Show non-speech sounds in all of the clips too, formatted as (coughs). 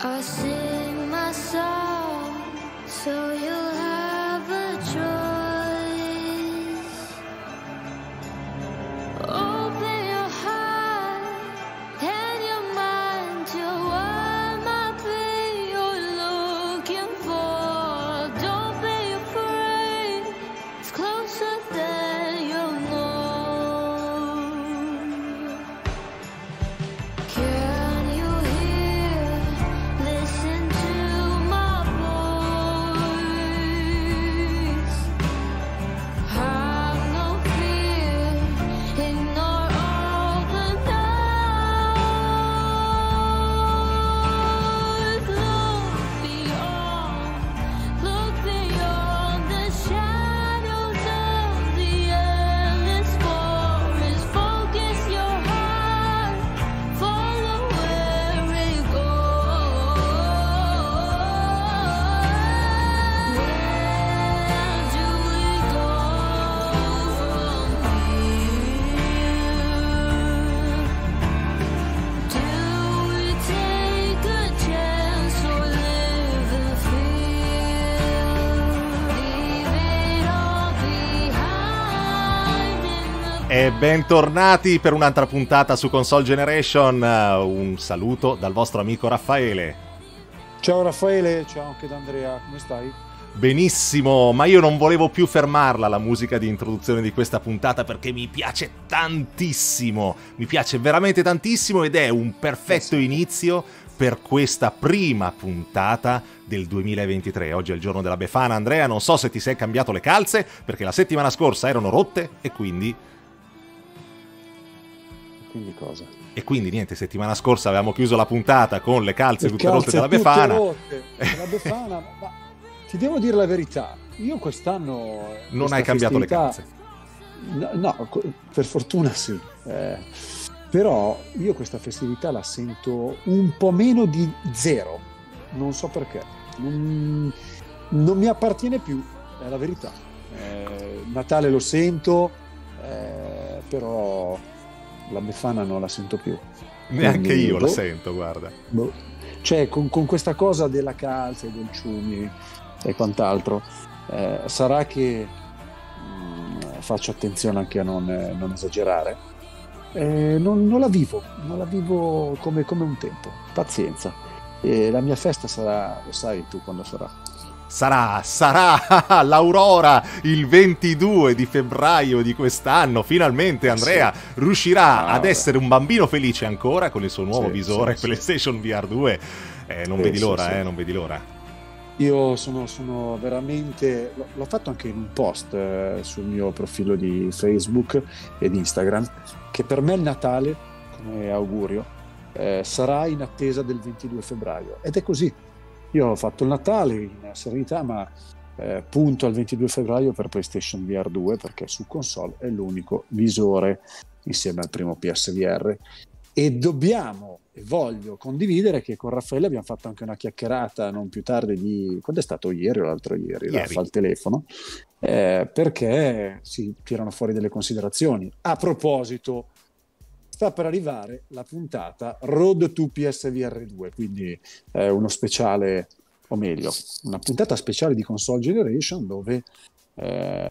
I sing my song so you bentornati per un'altra puntata su Console Generation. Eh, un saluto dal vostro amico Raffaele. Ciao Raffaele, ciao anche da Andrea, come stai? Benissimo, ma io non volevo più fermarla la musica di introduzione di questa puntata perché mi piace tantissimo, mi piace veramente tantissimo ed è un perfetto inizio per questa prima puntata del 2023. Oggi è il giorno della Befana, Andrea, non so se ti sei cambiato le calze perché la settimana scorsa erano rotte e quindi quindi cosa? E quindi niente, settimana scorsa avevamo chiuso la puntata con le calze le tutte calze rotte della Befana. Le calze tutte Rotte. della Befana, ma ti devo dire la verità, io quest'anno... Non hai cambiato le calze? No, no, per fortuna sì. Eh, però io questa festività la sento un po' meno di zero, non so perché. Non, non mi appartiene più, è la verità. Eh, Natale lo sento, eh, però la Befana non la sento più. Neanche Quindi, io boh, la sento, guarda. Boh. Cioè, con, con, questa cosa della calza e del ciumi e quant'altro, eh, sarà che mh, mm, faccio attenzione anche a non, eh, non esagerare. Eh, non, non, la vivo, non la vivo come, come un tempo. Pazienza. E la mia festa sarà, lo sai tu quando sarà sarà, sarà (laughs) l'aurora il 22 di febbraio di quest'anno. Finalmente Andrea sì. riuscirà ah, ad essere un bambino felice ancora con il suo nuovo sì, visore sì, PlayStation VR 2. Eh, non eh, vedi l'ora, eh, non vedi l'ora. Io sono, sono veramente. L'ho fatto anche in un post eh, sul mio profilo di Facebook ed Instagram. Che per me il Natale, come augurio, eh, sarà in attesa del 22 febbraio. Ed è così io ho fatto il Natale in serenità, ma eh, punto al 22 febbraio per PlayStation VR 2 perché su console è l'unico visore insieme al primo PSVR. E dobbiamo e voglio condividere che con Raffaele abbiamo fatto anche una chiacchierata non più tardi di quando è stato ieri o l'altro ieri, ieri. al telefono, eh, perché si tirano fuori delle considerazioni. A proposito sta per arrivare la puntata Road to PSVR2, quindi eh, uno speciale, o meglio, una puntata speciale di Console Generation dove eh,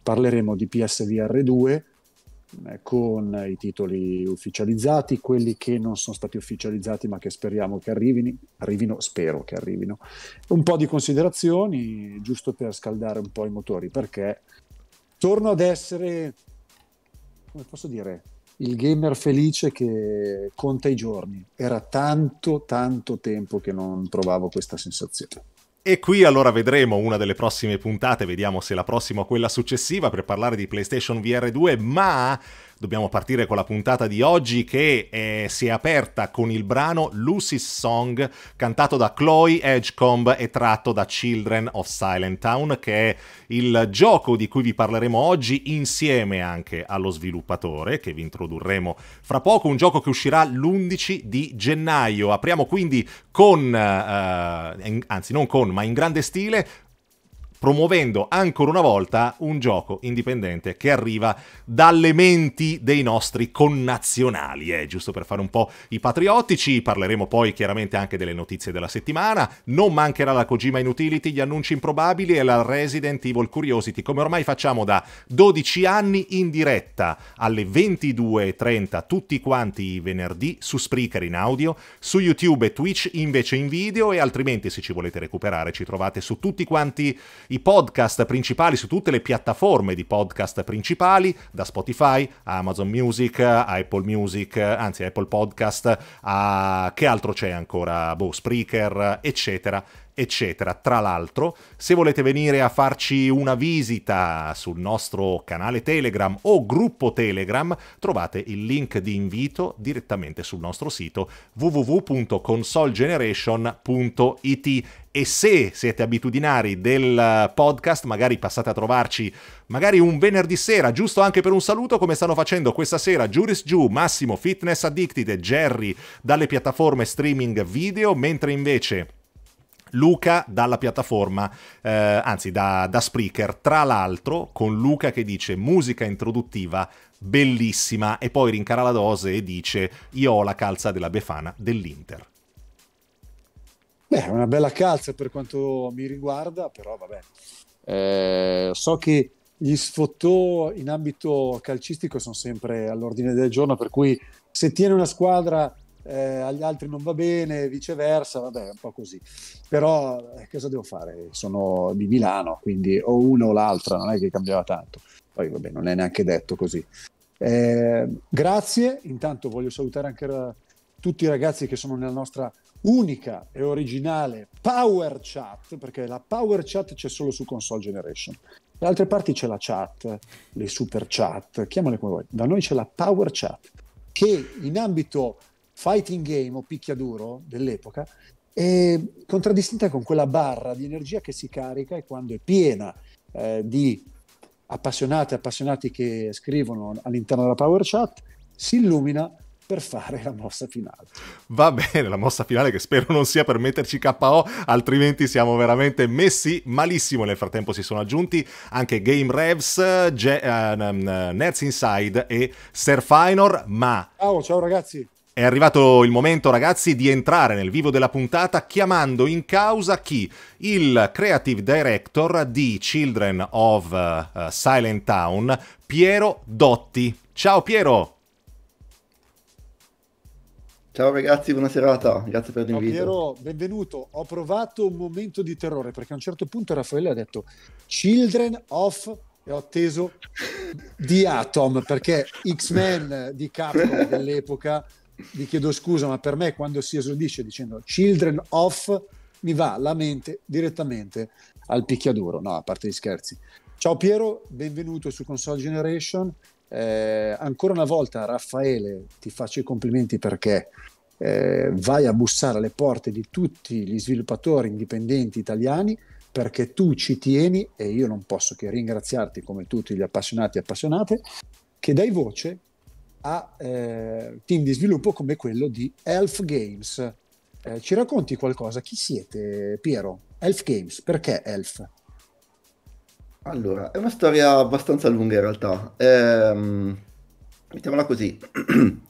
parleremo di PSVR2 eh, con i titoli ufficializzati, quelli che non sono stati ufficializzati ma che speriamo che arrivino, arrivino spero che arrivino, un po' di considerazioni giusto per scaldare un po' i motori perché torno ad essere, come posso dire, il gamer felice che conta i giorni. Era tanto, tanto tempo che non provavo questa sensazione. E qui allora vedremo una delle prossime puntate, vediamo se la prossima o quella successiva, per parlare di PlayStation VR 2, ma dobbiamo partire con la puntata di oggi che eh, si è aperta con il brano Lucy's Song cantato da Chloe Edgecombe e tratto da Children of Silent Town che è il gioco di cui vi parleremo oggi insieme anche allo sviluppatore che vi introdurremo fra poco, un gioco che uscirà l'11 di gennaio. Apriamo quindi con, eh, anzi non con, ma in grande stile promuovendo ancora una volta un gioco indipendente che arriva dalle menti dei nostri connazionali, eh, giusto per fare un po' i patriottici, parleremo poi chiaramente anche delle notizie della settimana, non mancherà la Kojima Inutility, gli annunci improbabili e la Resident Evil Curiosity, come ormai facciamo da 12 anni in diretta alle 22.30 tutti quanti i venerdì su Spreaker in audio, su YouTube e Twitch invece in video e altrimenti se ci volete recuperare ci trovate su tutti quanti i podcast principali su tutte le piattaforme di podcast principali, da Spotify a Amazon Music a Apple Music, anzi Apple Podcast a che altro c'è ancora? Boh, Spreaker, eccetera, eccetera. Tra l'altro, se volete venire a farci una visita sul nostro canale Telegram o gruppo Telegram, trovate il link di invito direttamente sul nostro sito www.consolegeneration.it e se siete abitudinari del podcast, magari passate a trovarci magari un venerdì sera, giusto anche per un saluto, come stanno facendo questa sera Juris Ju, Massimo, Fitness Addicted e Jerry dalle piattaforme streaming video, mentre invece Luca dalla piattaforma, eh, anzi da, da Spreaker, tra l'altro con Luca che dice musica introduttiva bellissima e poi rincara la dose e dice io ho la calza della Befana dell'Inter. Beh, è una bella calza per quanto mi riguarda, però vabbè. Eh, so che gli sfottò in ambito calcistico sono sempre all'ordine del giorno, per cui se tiene una squadra eh, agli altri non va bene, viceversa, vabbè, un po' così. Però eh, cosa devo fare? Sono di Milano, quindi o uno o l'altra, non è che cambiava tanto. Poi vabbè, non è neanche detto così. Eh, grazie, intanto voglio salutare anche tutti i ragazzi che sono nella nostra unica e originale Power Chat, perché la Power Chat c'è solo su Console Generation. Da altre parti c'è la chat, le super chat, chiamale come vuoi. Da noi c'è la Power Chat, che in ambito fighting game o picchiaduro dell'epoca, è contraddistinta con quella barra di energia che si carica e quando è piena eh, di appassionate e appassionati che scrivono all'interno della Power Chat, si illumina per fare la mossa finale. Va bene, la mossa finale che spero non sia per metterci KO, altrimenti siamo veramente messi malissimo. Nel frattempo si sono aggiunti anche Game Revs, Ge- uh, Nets Inside e Sir ma... Ciao, ciao ragazzi! È arrivato il momento, ragazzi, di entrare nel vivo della puntata chiamando in causa chi? Il creative director di Children of uh, Silent Town, Piero Dotti. Ciao Piero! Ciao ragazzi, buona serata, grazie per l'invito. Piero, benvenuto. Ho provato un momento di terrore perché a un certo punto Raffaele ha detto Children of e ho atteso di Atom perché X-Men di Capcom (laughs) dell'epoca vi chiedo scusa, ma per me quando si esordisce dicendo Children of mi va la mente direttamente al picchiaduro, no, a parte gli scherzi. Ciao Piero, benvenuto su Console Generation. Eh, ancora una volta, Raffaele, ti faccio i complimenti perché eh, vai a bussare alle porte di tutti gli sviluppatori indipendenti italiani perché tu ci tieni e io non posso che ringraziarti come tutti gli appassionati e appassionate che dai voce a eh, team di sviluppo come quello di Elf Games. Eh, ci racconti qualcosa? Chi siete, Piero? Elf Games, perché Elf? Allora, è una storia abbastanza lunga in realtà. Ehm, mettiamola così. (clears throat)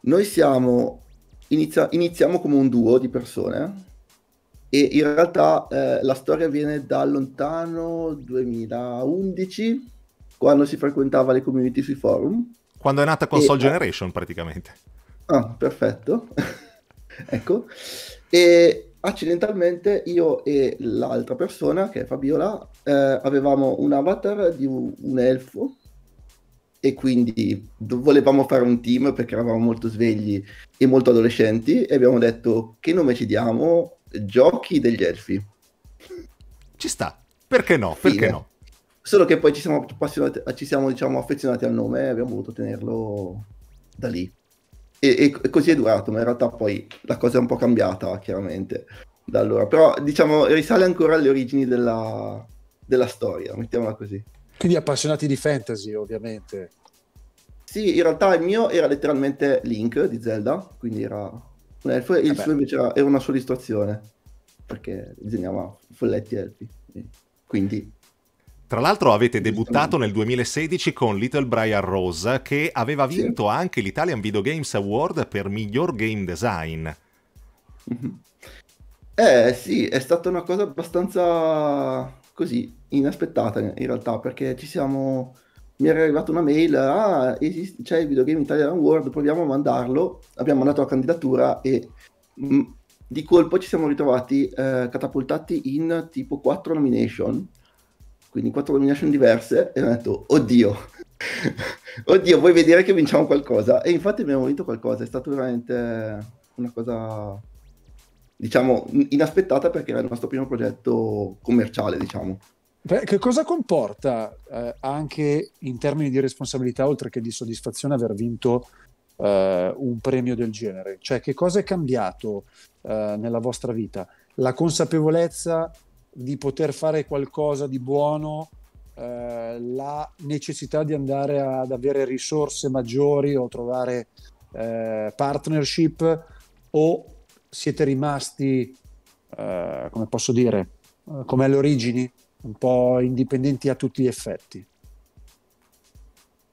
Noi siamo, inizia, iniziamo come un duo di persone e in realtà eh, la storia viene da lontano 2011, quando si frequentava le community sui forum quando è nata Console e, eh, Generation praticamente. Ah, perfetto. (laughs) ecco. E accidentalmente io e l'altra persona, che è Fabiola, eh, avevamo un avatar di un elfo e quindi volevamo fare un team perché eravamo molto svegli e molto adolescenti e abbiamo detto che nome ci diamo? Giochi degli elfi. Ci sta, perché no? Fine. Perché no? Solo che poi ci siamo, ci siamo diciamo, affezionati al nome e abbiamo voluto tenerlo da lì. E, e, così è durato, ma in realtà poi la cosa è un po' cambiata, chiaramente, da allora. Però, diciamo, risale ancora alle origini della, della storia, mettiamola così. Quindi appassionati di fantasy, ovviamente. Sì, in realtà il mio era letteralmente Link di Zelda, quindi era un elfo, e il Vabbè. Eh suo invece era, era una sua distrazione, perché disegnava folletti elfi. Quindi tra l'altro avete debuttato nel 2016 con Little Briar Rose che aveva vinto sì. anche l'Italian Video Games Award per miglior game design. Mhm. Eh sì, è stata una cosa abbastanza così inaspettata in realtà perché ci siamo... mi era arrivata una mail, ah esiste... c'è il Video Game Italian Award, proviamo a mandarlo, abbiamo mandato la candidatura e mh, mm, di colpo ci siamo ritrovati eh, catapultati in tipo 4 nomination quindi quattro nomination diverse, e hanno detto, oddio, (laughs) oddio, vuoi vedere che vinciamo qualcosa? E infatti abbiamo vinto qualcosa, è stata veramente una cosa, diciamo, inaspettata perché era il nostro primo progetto commerciale, diciamo. Beh, che cosa comporta eh, anche in termini di responsabilità, oltre che di soddisfazione, aver vinto eh, un premio del genere? Cioè, che cosa è cambiato eh, nella vostra vita? La consapevolezza di poter fare qualcosa di buono, eh, la necessità di andare ad avere risorse maggiori o trovare eh, partnership o siete rimasti, eh, come posso dire, eh, come alle origini, un po' indipendenti a tutti gli effetti?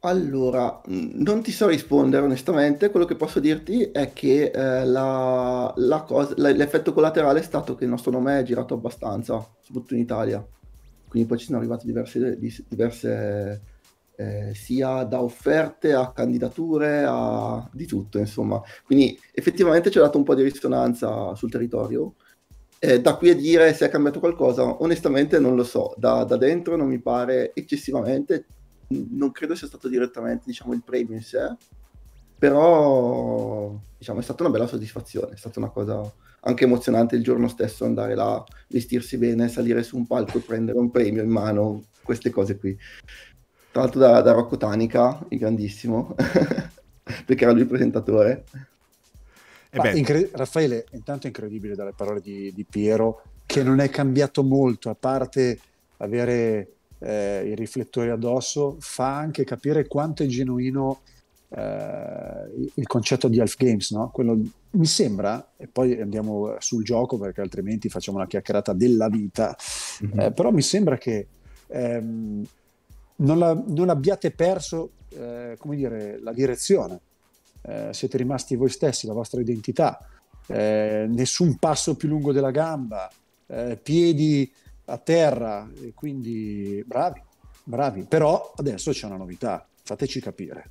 Allora, non ti so rispondere onestamente, quello che posso dirti è che eh, la, la cosa, la, l'effetto collaterale è stato che il nostro nome è girato abbastanza, soprattutto in Italia, quindi poi ci sono arrivate diverse, diverse eh, sia da offerte a candidature a di tutto, insomma. Quindi effettivamente ci ha dato un po' di risonanza sul territorio. Eh, da qui a dire se è cambiato qualcosa, onestamente non lo so, da, da dentro non mi pare eccessivamente non credo sia stato direttamente diciamo, il premio in sé, però diciamo, è stata una bella soddisfazione, è stata una cosa anche emozionante il giorno stesso andare là, vestirsi bene, salire su un palco e prendere un premio in mano, queste cose qui. Tra l'altro da, da Rocco Tanica, il grandissimo, (laughs) perché era lui il presentatore. Incre- Raffaele, intanto è incredibile dalle parole di, di Piero che non è cambiato molto, a parte avere eh, i riflettori addosso, fa anche capire quanto è genuino eh, il concetto di Elf Games, no? Quello, mi sembra, e poi andiamo sul gioco perché altrimenti facciamo una chiacchierata della vita, mm-hmm. eh, però mi sembra che ehm, non, la, non, abbiate perso eh, dire, la direzione, eh, siete rimasti voi stessi, la vostra identità, eh, nessun passo più lungo della gamba, piedi a terra, quindi bravi, bravi. Però adesso c'è una novità, fateci capire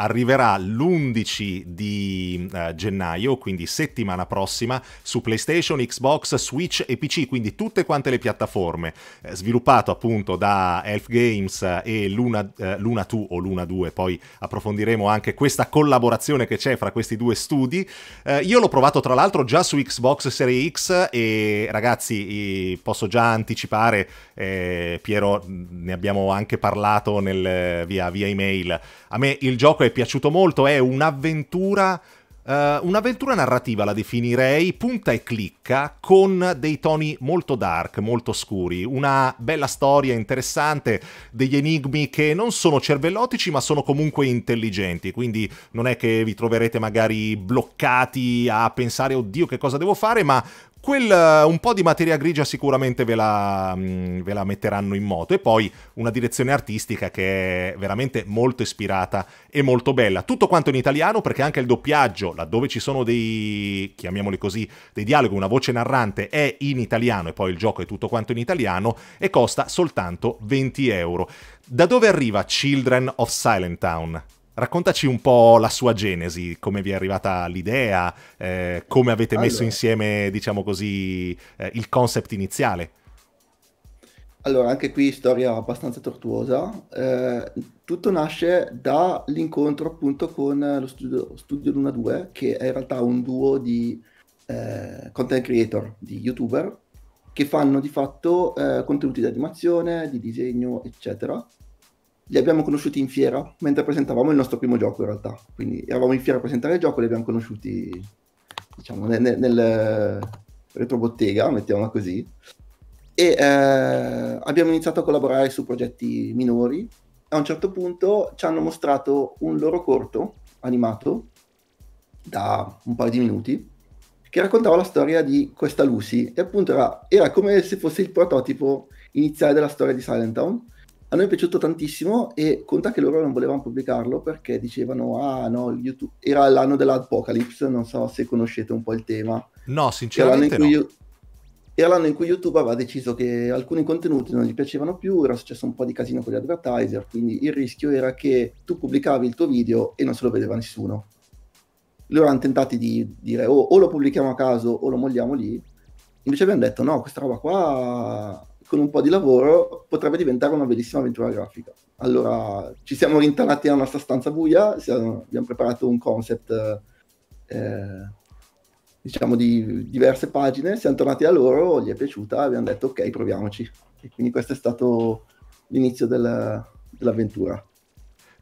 arriverà l'11 di eh, gennaio, quindi settimana prossima, su PlayStation, Xbox, Switch e PC, quindi tutte quante le piattaforme. Eh, sviluppato appunto da Elf Games e Luna, eh, Luna 2 o Luna 2, poi approfondiremo anche questa collaborazione che c'è fra questi due studi. Eh, io l'ho provato tra l'altro già su Xbox Series X e ragazzi posso già anticipare, eh, Piero ne abbiamo anche parlato nel, via, via email, a me il gioco è piaciuto molto, è un'avventura Uh, un'avventura narrativa la definirei, punta e clicca, con dei toni molto dark, molto scuri, una bella storia interessante, degli enigmi che non sono cervellotici ma sono comunque intelligenti, quindi non è che vi troverete magari bloccati a pensare oddio che cosa devo fare, ma Quel, eh, un po' di materia grigia sicuramente ve la, mh, mm, ve la, metteranno in moto e poi una direzione artistica che è veramente molto ispirata e molto bella. Tutto quanto in italiano perché anche il doppiaggio, laddove ci sono dei, chiamiamoli così, dei dialoghi, una voce narrante è in italiano e poi il gioco è tutto quanto in italiano e costa soltanto 20 euro. Da dove arriva Children of Silent Town? Raccontaci un po' la sua genesi, come vi è arrivata l'idea, eh, come avete allora, messo insieme, diciamo così, eh, il concept iniziale. Allora, anche qui storia abbastanza tortuosa. Eh, tutto nasce dall'incontro appunto con lo studio, studio Luna 2, che è in realtà un duo di eh, content creator, di youtuber, che fanno di fatto eh, contenuti di animazione, di disegno, eccetera li abbiamo conosciuti in fiera mentre presentavamo il nostro primo gioco in realtà, quindi eravamo in fiera a presentare il gioco, li abbiamo conosciuti diciamo nel, nel, nel retrobottega, mettiamola così, e eh, abbiamo iniziato a collaborare su progetti minori. A un certo punto ci hanno mostrato un loro corto animato da un paio di minuti che raccontava la storia di questa Lucy e appunto era, era come se fosse il prototipo iniziale della storia di Silent Town a noi è piaciuto tantissimo e conta che loro non volevano pubblicarlo perché dicevano, ah no, YouTube... era l'anno dell'Apocalypse, non so se conoscete un po' il tema. No, sinceramente era l'anno, no. Cui... era l'anno in cui YouTube aveva deciso che alcuni contenuti non gli piacevano più, era successo un po' di casino con gli advertiser, quindi il rischio era che tu pubblicavi il tuo video e non se lo vedeva nessuno. Loro hanno tentato di dire o, oh, o lo pubblichiamo a caso o lo molliamo lì, invece abbiamo detto no, questa roba qua con un po' di lavoro potrebbe diventare una bellissima avventura grafica. Allora ci siamo rintanati nella nostra stanza buia, siamo, abbiamo preparato un concept eh, diciamo di diverse pagine, siamo tornati a loro, gli è piaciuta, abbiamo detto ok proviamoci. E quindi questo è stato l'inizio del, dell'avventura.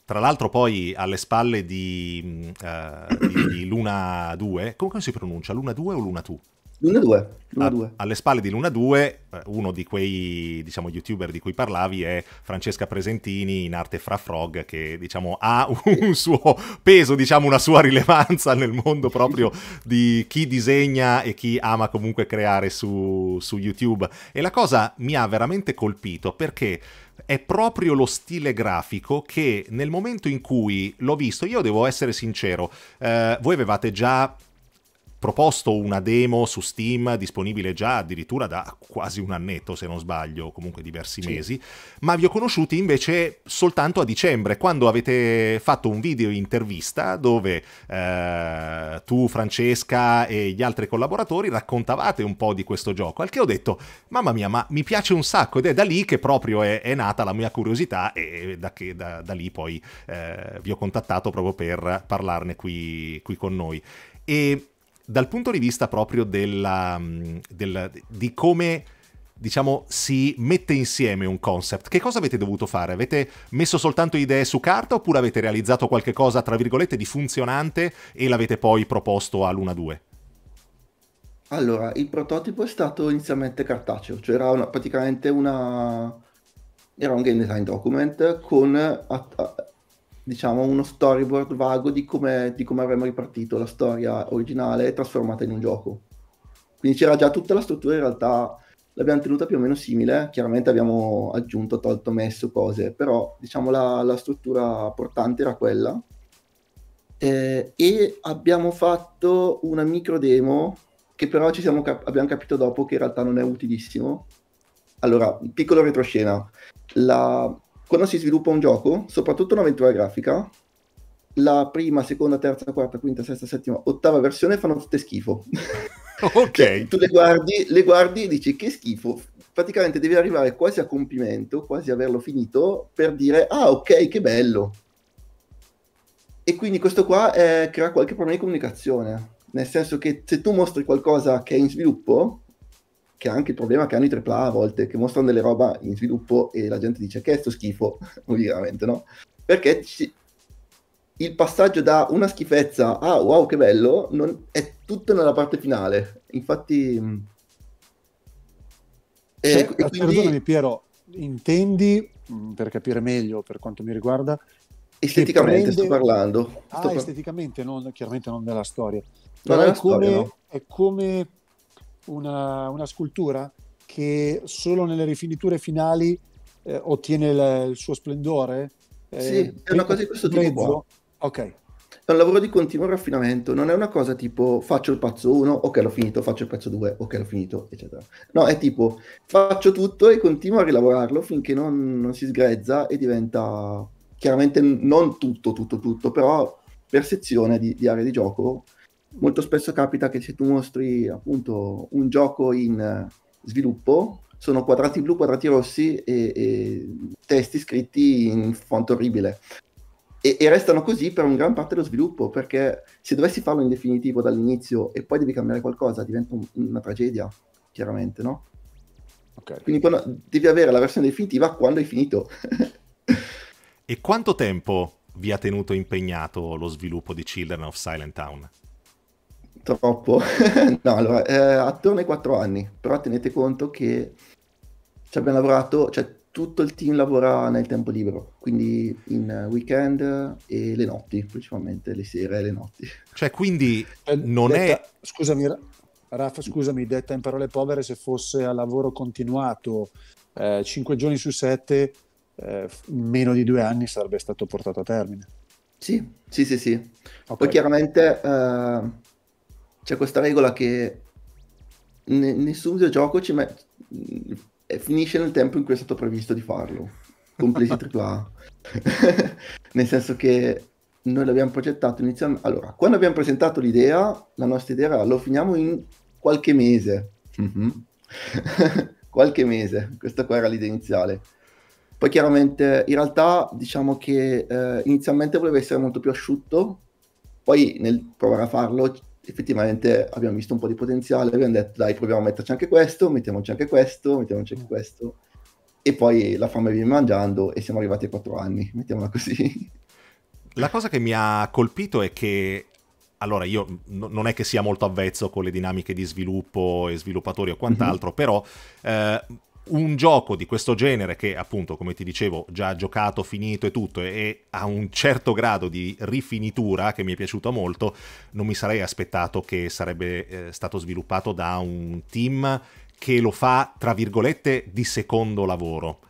Tra l'altro poi alle spalle di, uh, di, di Luna 2, come si pronuncia? Luna 2 o Luna 2? Luna 2. Luna 2. alle spalle di Luna 2, eh, uno di quei diciamo, youtuber di cui parlavi è Francesca Presentini in arte Fra Frog, che diciamo, ha (laughs) un suo peso, diciamo, una sua rilevanza nel mondo proprio di chi disegna e chi ama comunque creare su, su YouTube. E la cosa mi ha veramente colpito perché è proprio lo stile grafico che nel momento in cui l'ho visto, io devo essere sincero, eh, voi avevate già proposto una demo su Steam disponibile già addirittura da quasi un annetto se non sbaglio, comunque diversi sì. mesi, ma vi ho conosciuti invece soltanto a dicembre quando avete fatto un video intervista dove eh, tu Francesca e gli altri collaboratori raccontavate un po' di questo gioco, al che ho detto mamma mia ma mi piace un sacco ed è da lì che proprio è, è nata la mia curiosità e da, che, da, da lì poi eh, vi ho contattato proprio per parlarne qui, qui con noi. E dal punto di vista proprio della, mm, della, di come diciamo, si mette insieme un concept. Che cosa avete dovuto fare? Avete messo soltanto idee su carta oppure avete realizzato qualche cosa tra virgolette, di funzionante e l'avete poi proposto a Luna 2? Allora, il prototipo è stato inizialmente cartaceo, cioè era una, praticamente una... era un game design document con... Att- diciamo, uno storyboard vago di come, di come avremmo ripartito la storia originale trasformata in un gioco. Quindi c'era già tutta la struttura, in realtà l'abbiamo tenuta più o meno simile, chiaramente abbiamo aggiunto, tolto, messo cose, però diciamo la, la struttura portante era quella. Eh, e abbiamo fatto una micro demo che però cap- abbiamo capito dopo che in realtà non è utilissimo. Allora, piccolo retroscena. La, quando si sviluppa un gioco, soprattutto un'avventura grafica, la prima, seconda, terza, quarta, quinta, sesta, settima, ottava versione fanno tutte schifo. (laughs) Ok. Cioè, tu le guardi, le guardi e dici che schifo. Praticamente devi arrivare quasi a compimento, quasi averlo finito, per dire ah ok che bello. E quindi questo qua eh, crea qualche problema di comunicazione, nel senso che se tu mostri qualcosa che è in sviluppo, che è anche il problema che hanno i AAA a volte, che mostrano delle roba in sviluppo e la gente dice che è sto schifo, (laughs) ovviamente, no? Perché ci... il passaggio da una schifezza a wow che bello non... è tutto nella parte finale. Infatti... Mm, e, Se, e quindi... Perdonami eh, Piero, intendi, mm, per capire meglio per quanto mi riguarda, Esteticamente prende... sto parlando. Ah, par... esteticamente, non, chiaramente non della storia. Però è, storia, no. è come una, una scultura che solo nelle rifiniture finali eh, ottiene il, il, suo splendore. Eh, sì, è una cosa di questo prezzo. tipo qua. Ok. È un lavoro di continuo raffinamento, non è una cosa tipo faccio il pezzo 1, ok l'ho finito, faccio il pezzo 2, ok l'ho finito, eccetera. No, è tipo faccio tutto e continuo a rilavorarlo finché non, non si sgrezza e diventa chiaramente non tutto, tutto, tutto, però per sezione di, di area di gioco molto spesso capita che se tu mostri appunto un gioco in eh, sviluppo sono quadrati blu, quadrati rossi e, e testi scritti in font orribile. E, e, restano così per un gran parte dello sviluppo, perché se dovessi farlo in definitivo dall'inizio e poi devi cambiare qualcosa, diventa un, una tragedia, chiaramente, no? Okay. Quindi quando, devi avere la versione definitiva quando hai finito. (laughs) e quanto tempo vi ha tenuto impegnato lo sviluppo di Children of Silent Town? Troppo. (laughs) no, allora, eh, attorno ai quattro anni, però tenete conto che ci abbiamo lavorato, cioè tutto il team lavora nel tempo libero, quindi in weekend e le notti, principalmente le sere e le notti. Cioè, quindi eh, non detta, è... Scusami, Rafa, scusami, detta in parole povere, se fosse a lavoro continuato eh, 5 giorni su 7, eh, meno di due anni sarebbe stato portato a termine. Sì, sì, sì, sì. Okay. Poi chiaramente... Eh, c'è questa regola che ne- nessun videogioco ci met- eh, finisce nel tempo in cui è stato previsto di farlo, compresi AAA. (laughs) nel senso che noi l'abbiamo progettato inizialmente... Allora, quando abbiamo presentato l'idea, la nostra idea era lo finiamo in qualche mese. Mm-hmm. (laughs) qualche mese, questa qua era l'idea iniziale. Poi chiaramente, in realtà, diciamo che eh, inizialmente voleva essere molto più asciutto, poi nel provare a farlo effettivamente abbiamo visto un po' di potenziale, abbiamo detto dai proviamo a metterci anche questo, mettiamoci anche questo, mettiamoci anche mm. questo, e poi la fame viene mangiando e siamo arrivati ai quattro anni, (laughs) mettiamola così. La cosa che mi ha colpito è che allora io n- non è che sia molto avvezzo con le dinamiche di sviluppo e sviluppatori o mm-hmm. quant'altro, mm-hmm. però eh, un gioco di questo genere che appunto come ti dicevo già giocato, finito e tutto e, ha un certo grado di rifinitura che mi è piaciuto molto, non mi sarei aspettato che sarebbe eh, stato sviluppato da un team che lo fa tra virgolette di secondo lavoro.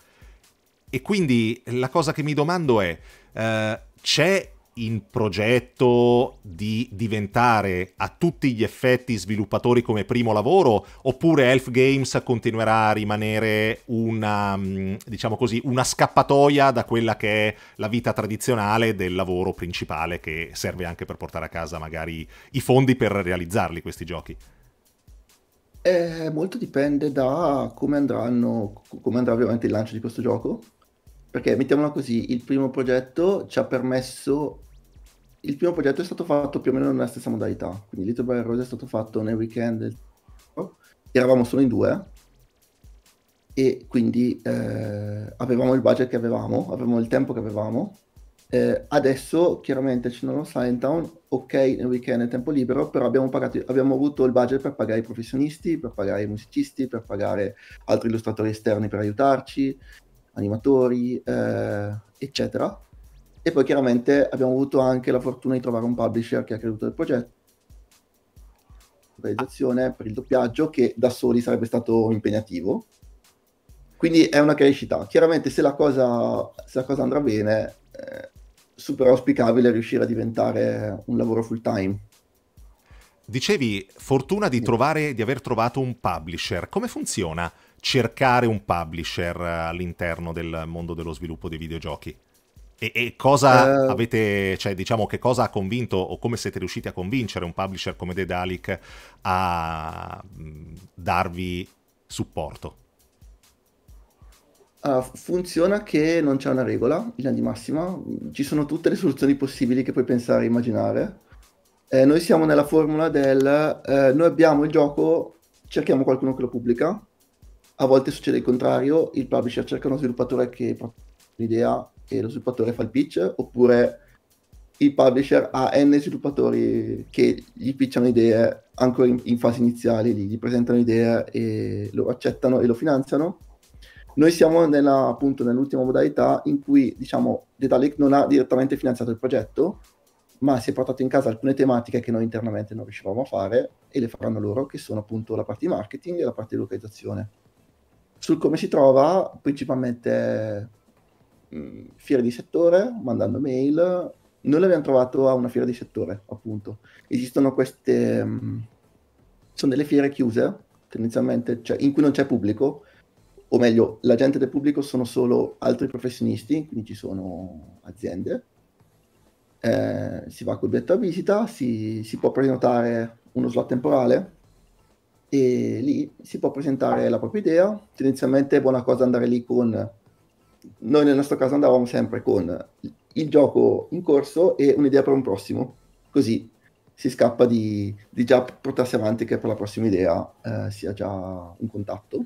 E quindi la cosa che mi domando è eh, c'è in progetto di diventare a tutti gli effetti sviluppatori come primo lavoro oppure Elf Games continuerà a rimanere una, mm, diciamo così, una scappatoia da quella che è la vita tradizionale del lavoro principale che serve anche per portare a casa magari i fondi per realizzarli questi giochi? Eh, molto dipende da come andranno, come andrà ovviamente il lancio di questo gioco perché mettiamola così, il primo progetto ci ha permesso il primo progetto è stato fatto più o meno nella stessa modalità. Quindi Little Bear Rose è stato fatto nel weekend del... Eravamo solo in due e quindi eh, avevamo il budget che avevamo, avevamo il tempo che avevamo. Eh, adesso chiaramente ci sono Silent Town, ok nel weekend è tempo libero, però abbiamo, pagato, abbiamo avuto il budget per pagare i professionisti, per pagare i musicisti, per pagare altri illustratori esterni per aiutarci, animatori, eh, eccetera e poi chiaramente abbiamo avuto anche la fortuna di trovare un publisher che ha creduto nel progetto. Realizzazione per il doppiaggio che da soli sarebbe stato impegnativo. Quindi è una crescita. Chiaramente se la cosa, se la cosa andrà bene, è eh, super auspicabile riuscire a diventare un lavoro full time. Dicevi, fortuna di, trovare, di aver trovato un publisher. Come funziona cercare un publisher eh, all'interno del mondo dello sviluppo dei videogiochi? E, e cosa uh... avete, cioè diciamo che cosa ha convinto o come siete riusciti a convincere un publisher come Dedalic a darvi supporto? Uh, funziona che non c'è una regola, in linea di massima, ci sono tutte le soluzioni possibili che puoi pensare e immaginare. Eh, noi siamo nella formula del eh, noi abbiamo il gioco, cerchiamo qualcuno che lo pubblica, a volte succede il contrario, il publisher cerca uno sviluppatore che l'idea e lo sviluppatore fa il pitch, oppure il publisher ha n sviluppatori che gli pitchano idee ancora in, in fase iniziale, gli, gli presentano idee e lo accettano e lo finanziano. Noi siamo nella, appunto nell'ultima modalità in cui diciamo Dedalic non ha direttamente finanziato il progetto, ma si è portato in casa alcune tematiche che noi internamente non riuscivamo a fare e le faranno loro, che sono appunto la parte di marketing e la parte di localizzazione. Sul come si trova, principalmente mh, mm, fiere di settore, mandando mail. Noi l'abbiamo trovato a una fiera di settore, appunto. Esistono queste... Mh, mm, sono delle fiere chiuse, tendenzialmente, cioè, in cui non c'è pubblico, o meglio, la gente del pubblico sono solo altri professionisti, quindi ci sono aziende. Eh, si va col biglietto a visita, si, si può prenotare uno slot temporale e lì si può presentare la propria idea. Tendenzialmente è buona cosa andare lì con noi nel nostro caso andavamo sempre con il gioco in corso e un'idea per un prossimo, così si scappa di, di già portarsi avanti che per la prossima idea eh, sia già un contatto.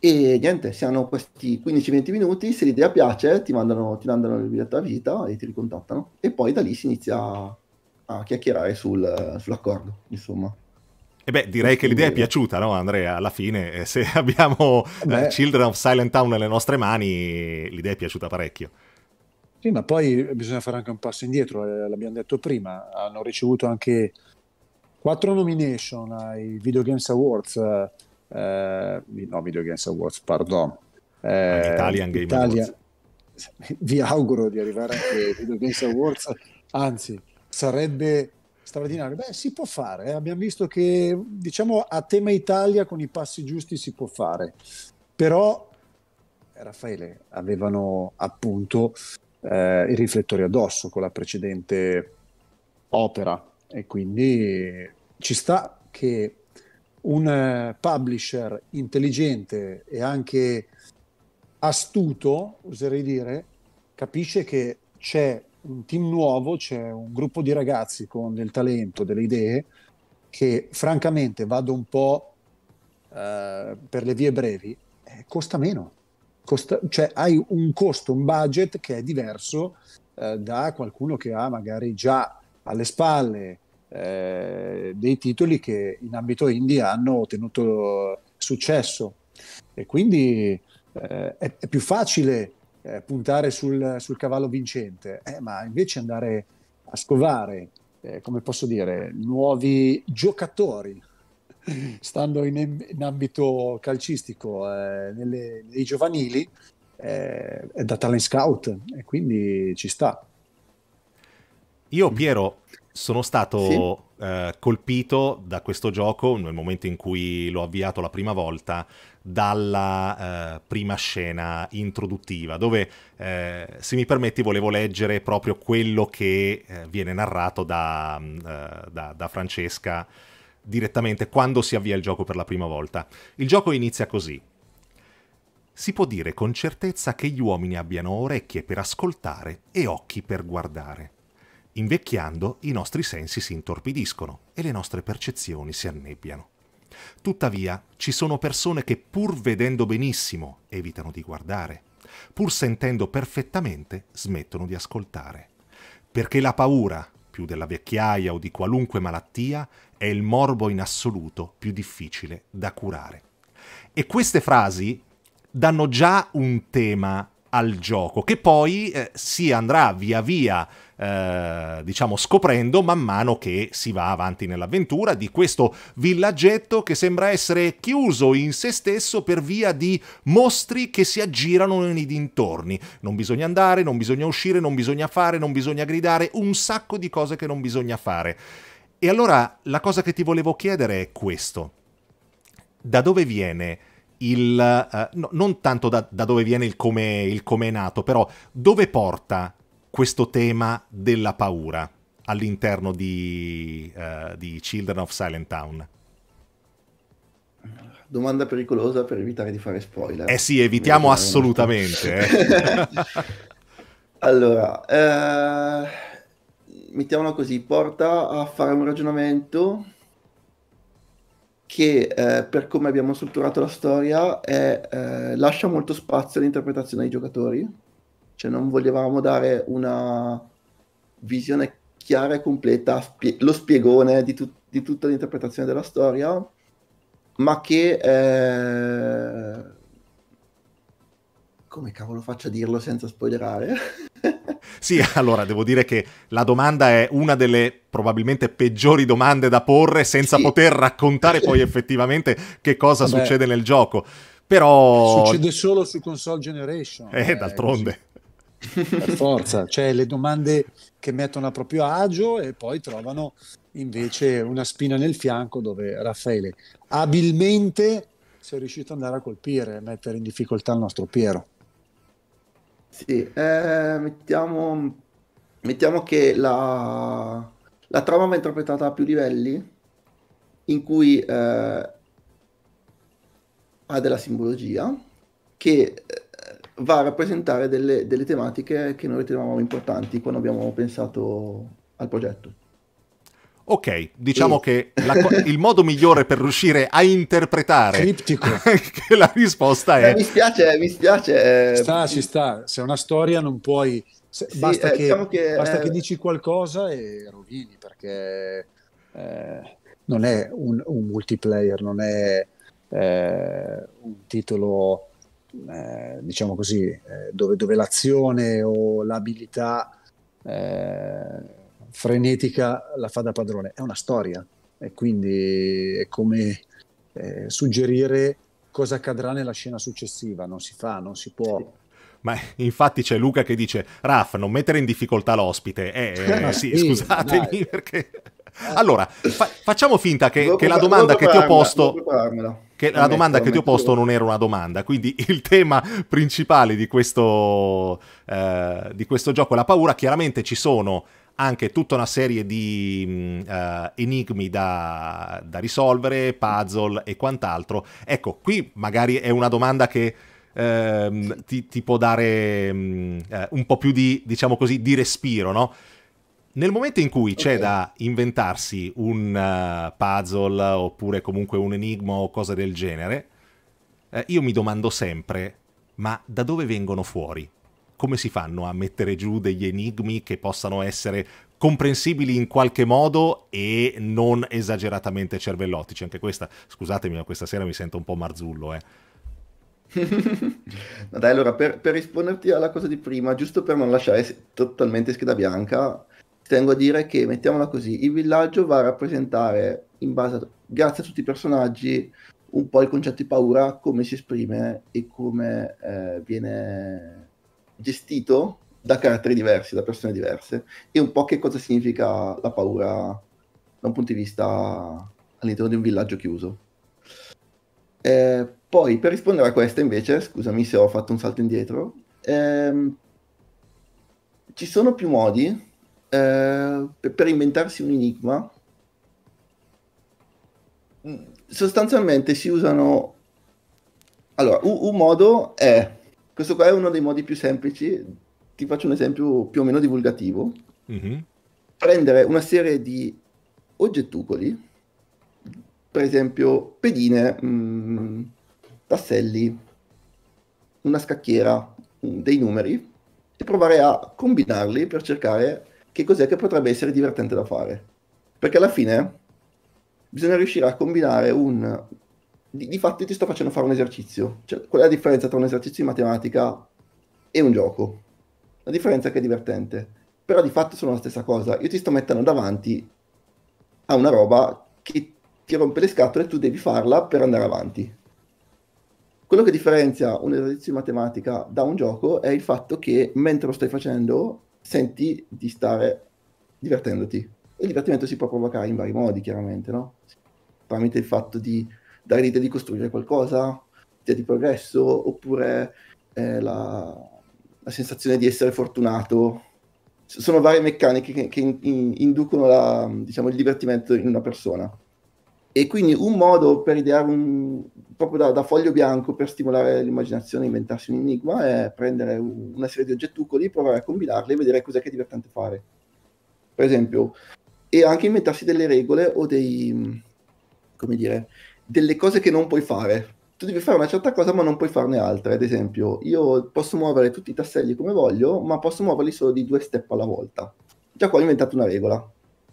E niente, hanno questi 15-20 minuti, se l'idea piace ti mandano, ti mandano il biglietto a vita e ti ricontattano. E poi da lì si inizia a chiacchierare sul, sull'accordo, insomma. E beh, direi che l'idea è piaciuta, no Andrea? Alla fine, eh, se (laughs) abbiamo eh, beh, Children of Silent Town nelle nostre mani, l'idea è piaciuta parecchio. Sì, ma poi bisogna fare anche un passo indietro, eh, l'abbiamo detto prima, hanno ricevuto anche quattro nomination ai Video Games Awards, eh, no Video Games Awards, pardon. Eh, Italian Game Italia, Awards. (laughs) Vi auguro di arrivare anche ai Video Games Awards, anzi sarebbe straordinario. Beh, si può fare, eh. abbiamo visto che diciamo a tema Italia con i passi giusti si può fare, però eh, Raffaele avevano appunto eh, i riflettori addosso con la precedente opera e quindi ci sta che un eh, publisher intelligente e anche astuto, oserei dire, capisce che c'è un team nuovo, c'è un gruppo di ragazzi con del talento, delle idee, che francamente vado un po' eh, per le vie brevi, eh, costa meno. Costa, cioè hai un costo, un budget che è diverso eh, da qualcuno che ha magari già alle spalle eh, dei titoli che in ambito indie hanno ottenuto successo. E quindi eh, è, è più facile eh, puntare sul, sul, cavallo vincente, eh, ma invece andare a scovare, eh, come posso dire, nuovi giocatori, (laughs) stando in, in ambito calcistico, eh, nelle, nei giovanili, eh, è da talent scout e quindi ci sta. Io, Piero, sono stato sì. Eh, colpito da questo gioco nel momento in cui l'ho avviato la prima volta dalla eh, prima scena introduttiva, dove, eh, se mi permetti, volevo leggere proprio quello che eh, viene narrato da, mm, eh, da, da Francesca direttamente quando si avvia il gioco per la prima volta. Il gioco inizia così. Si può dire con certezza che gli uomini abbiano orecchie per ascoltare e occhi per guardare. Invecchiando, i nostri sensi si intorpidiscono e le nostre percezioni si annebbiano. Tuttavia, ci sono persone che pur vedendo benissimo evitano di guardare, pur sentendo perfettamente smettono di ascoltare. Perché la paura, più della vecchiaia o di qualunque malattia, è il morbo in assoluto più difficile da curare. E queste frasi danno già un tema al gioco che poi eh, si andrà via via eh, diciamo scoprendo man mano che si va avanti nell'avventura di questo villaggetto che sembra essere chiuso in se stesso per via di mostri che si aggirano nei dintorni. Non bisogna andare, non bisogna uscire, non bisogna fare, non bisogna gridare, un sacco di cose che non bisogna fare. E allora la cosa che ti volevo chiedere è questo. Da dove viene il... Eh, no, non tanto da, da, dove viene il come, il come è nato, però dove porta questo tema della paura all'interno di, uh, di Children of Silent Town? Domanda pericolosa per evitare di fare spoiler. Eh sì, evitiamo assolutamente. Eh. (laughs) allora, eh, mettiamola così, porta a fare un ragionamento che eh, per come abbiamo strutturato la storia è, eh, lascia molto spazio all'interpretazione dei giocatori cioè non volevamo dare una visione chiara e completa, spie- lo spiegone di, tu- di, tutta l'interpretazione della storia, ma che... Eh... Come cavolo faccio a dirlo senza spoilerare? (laughs) Sì, allora devo dire che la domanda è una delle probabilmente peggiori domande da porre senza sì. poter raccontare poi (laughs) effettivamente che cosa Vabbè. succede nel gioco. Però succede solo su console generation. Eh, eh d'altronde per forza, cioè le domande che mettono a proprio agio e poi trovano invece una spina nel fianco dove Raffaele abilmente si è riuscito ad andare a colpire e mettere in difficoltà il nostro Piero. Sì, eh, mettiamo, mettiamo, che la, la, trama va interpretata a più livelli, in cui eh, ha della simbologia, che eh, va a rappresentare delle, delle tematiche che noi ritenevamo importanti quando abbiamo pensato al progetto. Ok, diciamo eh. che la, il modo migliore per riuscire a interpretare Criptico. (laughs) che la risposta è... Eh, mi spiace, mi spiace. Eh. Sta, ci sta, se è una storia non puoi... Se, sì, basta, eh, che, diciamo che, basta che eh, dici qualcosa e rovini, perché eh, non è un, un, multiplayer, non è un titolo eh, diciamo così, eh, dove, dove, l'azione o l'abilità eh, frenetica la fa da padrone. È una storia e quindi è come eh, suggerire cosa accadrà nella scena successiva, non si fa, non si può. Ma infatti c'è Luca che dice, Raf, non mettere in difficoltà l'ospite. Eh, (laughs) ah, sì, sì, scusatemi dai. (laughs) perché... Allora, fa- facciamo finta che, che la domanda che ti ho posto che la domanda che ti ho posto non era una domanda, quindi (laughs) il tema principale di questo, eh, di questo gioco è la paura, chiaramente ci sono anche tutta una serie di uh, enigmi da, da, risolvere, puzzle e quant'altro. Ecco, qui magari è una domanda che uh, ti, ti, può dare um, uh, un po' più di, diciamo così, di respiro, no? Nel momento in cui okay. c'è da inventarsi un uh, puzzle oppure comunque un enigma o cose del genere, eh, io mi domando sempre, ma da dove vengono fuori? Come si fanno a mettere giù degli enigmi che possano essere comprensibili in qualche modo e non esageratamente cervellotici? Anche questa, scusatemi, ma questa sera mi sento un po' marzullo, eh. (laughs) no, dai, allora per, per risponderti alla cosa di prima, giusto per non lasciare totalmente scheda bianca, tengo a dire che, mettiamola così, il villaggio va a rappresentare, a, grazie a tutti i personaggi, un po' il concetto di paura, come si esprime e come eh, viene gestito da caratteri diversi, da persone diverse, e un po' che cosa significa la paura da un punto di vista all'interno di un villaggio chiuso. Eh, poi, per rispondere a questa invece, scusami se ho fatto un salto indietro, ehm, ci sono più modi eh, per inventarsi un enigma, mm. sostanzialmente si usano... Allora, un, un modo è... Questo qua è uno dei modi più semplici, ti faccio un esempio più o meno divulgativo. Mm-hmm. Prendere una serie di oggettucoli, per esempio pedine, mh, mm, tasselli, una scacchiera, mm, dei numeri, e provare a combinarli per cercare che cos'è che potrebbe essere divertente da fare. Perché alla fine bisogna riuscire a combinare un... Di, di fatto ti sto facendo fare un esercizio. Cioè, qual è la differenza tra un esercizio di matematica e un gioco? La differenza è che è divertente. Però di fatto sono la stessa cosa. Io ti sto mettendo davanti a una roba che ti rompe le scatole e tu devi farla per andare avanti. Quello che differenzia un esercizio di matematica da un gioco è il fatto che mentre lo stai facendo senti di stare divertendoti. E il divertimento si può provocare in vari modi, chiaramente, no? Tramite il fatto di dare l'idea di costruire qualcosa, l'idea di progresso, oppure eh, la, la, sensazione di essere fortunato. Sono varie meccaniche che, che in, in, inducono la, diciamo, il divertimento in una persona. E quindi un modo per ideare un, proprio da, da, foglio bianco per stimolare l'immaginazione, e inventarsi un enigma, è prendere un, una serie di oggettucoli, provare a combinarli e vedere cos'è che è divertente fare. Per esempio, e anche inventarsi delle regole o dei, come dire, delle cose che non puoi fare. Tu devi fare una certa cosa ma non puoi farne altre. Ad esempio, io posso muovere tutti i tasselli come voglio, ma posso muoverli solo di due step alla volta. Già qua ho inventato una regola.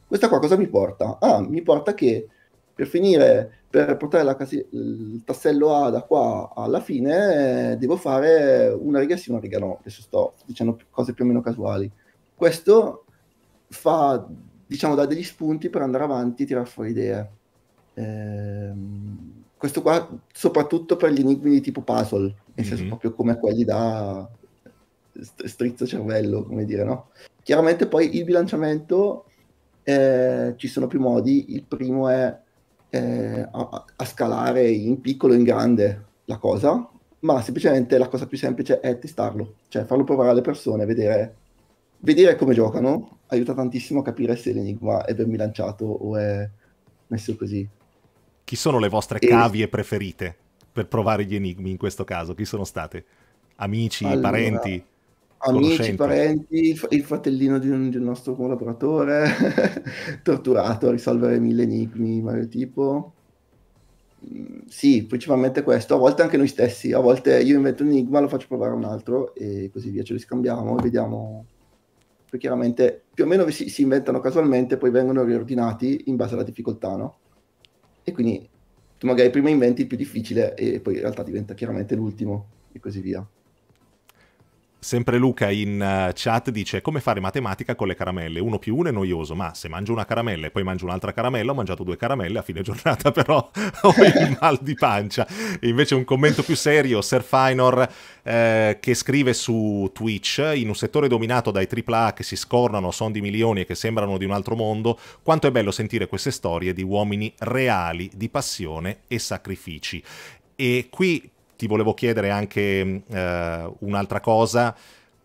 Questa qua cosa mi porta? Ah, mi porta che per finire, per portare case- il tassello A da qua alla fine, eh, devo fare una riga sì, una riga no. Adesso sto dicendo cose più o meno casuali. Questo fa, diciamo, dà degli spunti per andare avanti e tirare fuori idee. Eh, questo qua soprattutto per gli enigmi di tipo puzzle, nel mm-hmm. senso mhm. proprio come quelli da st- strizzo cervello, come dire, no? Chiaramente poi il bilanciamento eh, ci sono più modi, il primo è eh, a, a, scalare in piccolo o in grande la cosa, ma semplicemente la cosa più semplice è testarlo, cioè farlo provare alle persone, vedere, vedere come giocano, aiuta tantissimo a capire se l'enigma è ben bilanciato o è messo così. Chi sono le vostre e... cavie preferite per provare gli enigmi in questo caso? Chi sono state? Amici, allora... parenti? amici, parenti, il fratellino di un, di un nostro collaboratore, (laughs) torturato a risolvere mille enigmi, vario tipo. Mm, sì, principalmente questo, a volte anche noi stessi, a volte io invento un enigma, lo faccio provare un altro e così via, ce li scambiamo e vediamo. Poi chiaramente più o meno si, si inventano casualmente, poi vengono riordinati in base alla difficoltà, no? E quindi tu magari prima inventi il più difficile e poi in realtà diventa chiaramente l'ultimo e così via. Sempre Luca in eh, chat dice come fare matematica con le caramelle. Uno più uno è noioso, ma se mangio una caramella e poi mangio un'altra caramella, ho mangiato due caramelle a fine giornata, (laughs) però ho il mal di pancia. E invece un commento più serio, Sir Finor, eh, che scrive su Twitch, in un settore dominato dai AAA che si scornano, sono di milioni e che sembrano di un altro mondo, quanto è bello sentire queste storie di uomini reali, di passione e sacrifici. E qui ti volevo chiedere anche mm, eh, un'altra cosa.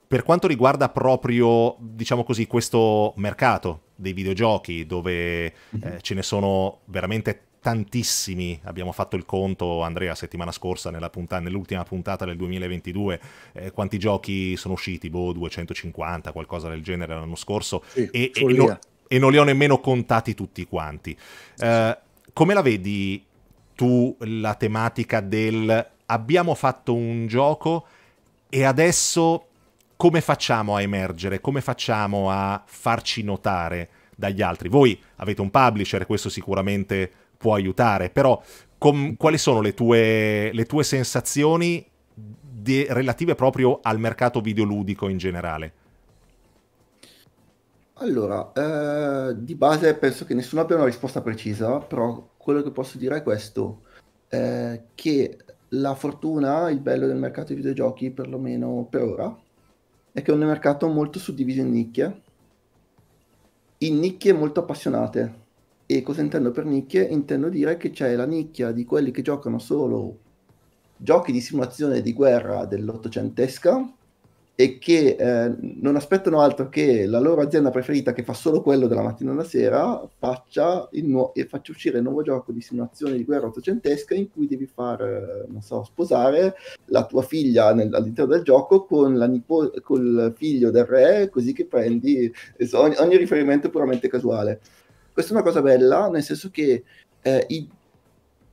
Per quanto riguarda proprio, diciamo così, questo mercato dei videogiochi, dove mhm. eh, ce ne sono veramente tantissimi, abbiamo fatto il conto, Andrea, settimana scorsa, puntata, nell'ultima puntata del 2022, eh, quanti giochi sono usciti? Boh, 250, qualcosa del genere l'anno scorso, sì, e, e, no, e, non li ho nemmeno contati tutti quanti. Eh, come la vedi tu la tematica del abbiamo fatto un gioco e adesso come facciamo a emergere? Come facciamo a farci notare dagli altri? Voi avete un publisher, questo sicuramente può aiutare, però com- quali sono le tue, le tue sensazioni de- relative proprio al mercato videoludico in generale? Allora, eh, di base penso che nessuno abbia una risposta precisa, però quello che posso dire è questo, eh, che la fortuna, il bello del mercato dei videogiochi, perlomeno per ora, è che è un mercato molto suddiviso in nicchie, in nicchie molto appassionate. E cosa intendo per nicchie? Intendo dire che c'è la nicchia di quelli che giocano solo giochi di simulazione di guerra dell'ottocentesca e che eh, non aspettano altro che la loro azienda preferita, che fa solo quello della mattina alla sera, faccia, nu- faccia uscire il nuovo gioco di simulazione di guerra ottocentesca in cui devi far, eh, non so, sposare la tua figlia nel- all'interno del gioco con la nipo- col figlio del re, così che prendi eh, so, ogni, ogni riferimento puramente casuale. Questa è una cosa bella, nel senso che eh, i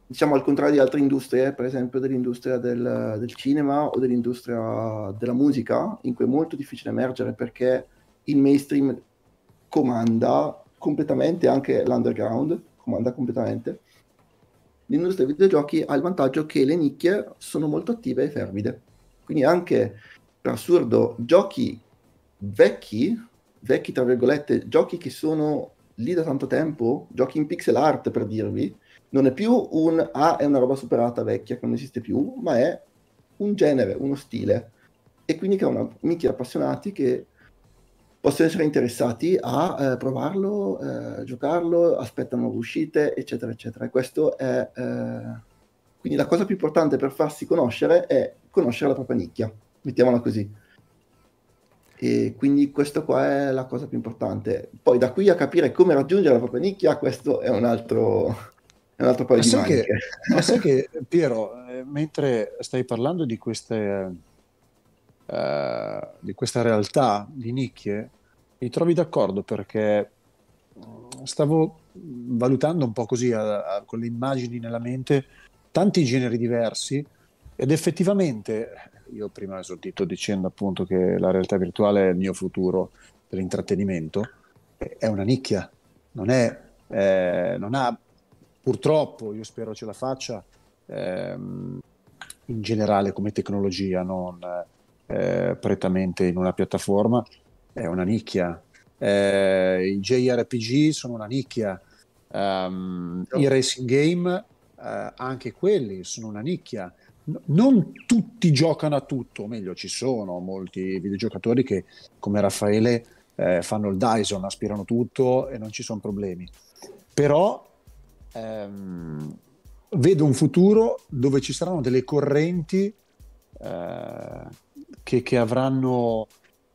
diciamo al contrario di altre industrie, per esempio dell'industria del, del, cinema o dell'industria della musica, in cui è molto difficile emergere perché il mainstream comanda completamente, anche l'underground comanda completamente. L'industria dei videogiochi ha il vantaggio che le nicchie sono molto attive e fervide. Quindi anche, per assurdo, giochi vecchi, vecchi tra virgolette, giochi che sono lì da tanto tempo, giochi in pixel art per dirvi, non è più un ah, è una roba superata vecchia che non esiste più, ma è un genere, uno stile. E quindi che una nicchia di appassionati che possono essere interessati a eh, provarlo, eh, giocarlo, aspettano nuove uscite, eccetera, eccetera. E questo è... Eh... Quindi la cosa più importante per farsi conoscere è conoscere la propria nicchia, mettiamola così. E quindi questa qua è la cosa più importante. Poi da qui a capire come raggiungere la propria nicchia, questo è un altro, è un altro paio ma di maniche. Che, (laughs) ma sai che, (laughs) Piero, eh, mentre stai parlando di queste, uh, di questa realtà di nicchie, mi trovi d'accordo perché mm, stavo valutando un po' così a, a, con le immagini nella mente tanti generi diversi ed effettivamente io prima ho esordito dicendo appunto che la realtà virtuale è il mio futuro dell'intrattenimento è una nicchia non, è, eh, non ha purtroppo, io spero ce la faccia, ehm, in generale come tecnologia, non eh, prettamente in una piattaforma, è una nicchia. Eh, I JRPG sono una nicchia, um, i racing game eh, anche quelli sono una nicchia. non tutti giocano a tutto, o meglio, ci sono molti videogiocatori che, come Raffaele, eh, fanno il Dyson, aspirano tutto e non ci sono problemi. Però ehm, vedo un futuro dove ci saranno delle correnti eh, che, che, avranno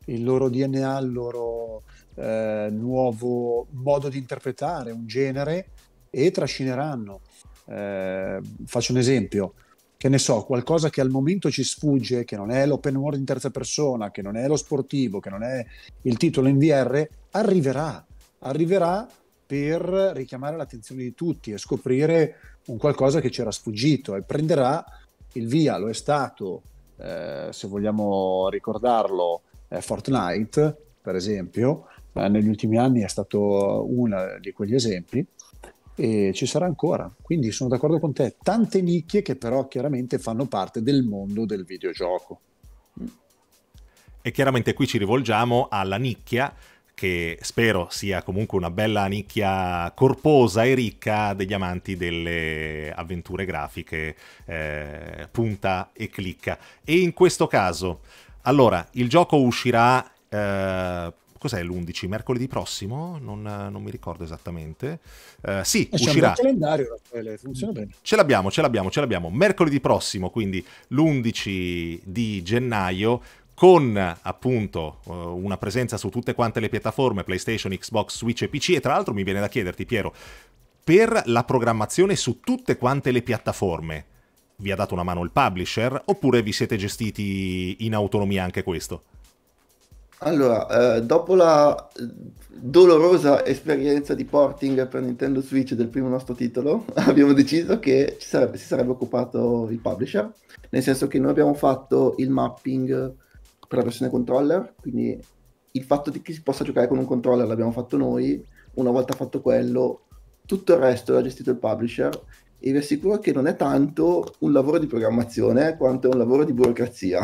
il loro DNA, il loro eh, nuovo modo di interpretare un genere e trascineranno. Eh, faccio un esempio, che ne so, qualcosa che al momento ci sfugge, che non è l'open world in terza persona, che non è lo sportivo, che non è il titolo in VR, arriverà, arriverà per richiamare l'attenzione di tutti e scoprire un qualcosa che c'era sfuggito e prenderà il via, lo è stato, eh, se vogliamo ricordarlo, eh, Fortnite, per esempio, eh, negli ultimi anni è stato uno di quegli esempi e ci sarà ancora. Quindi sono d'accordo con te, tante nicchie che però chiaramente fanno parte del mondo del videogioco. E chiaramente qui ci rivolgiamo alla nicchia che spero sia comunque una bella nicchia corposa e ricca degli amanti delle avventure grafiche eh, punta e clicca. E in questo caso, allora, il gioco uscirà... Eh, cos'è l'11? Mercoledì prossimo? Non, non mi ricordo esattamente. Uh, sì, e eh, uscirà. un calendario, Raffaele, funziona bene. Ce l'abbiamo, ce l'abbiamo, ce l'abbiamo. Mercoledì prossimo, quindi l'11 di gennaio, con appunto eh, una presenza su tutte quante le piattaforme, PlayStation, Xbox, Switch e PC. E tra l'altro mi viene da chiederti, Piero, per la programmazione su tutte quante le piattaforme, vi ha dato una mano il publisher oppure vi siete gestiti in autonomia anche questo? Allora, eh, dopo la dolorosa esperienza di porting per Nintendo Switch del primo nostro titolo, (laughs) abbiamo deciso che sarebbe, si sarebbe occupato il publisher, nel senso che noi abbiamo fatto il mapping per la versione controller, quindi il fatto di che si possa giocare con un controller l'abbiamo fatto noi, una volta fatto quello, tutto il resto l'ha gestito il publisher e vi assicuro che non è tanto un lavoro di programmazione quanto un lavoro di burocrazia.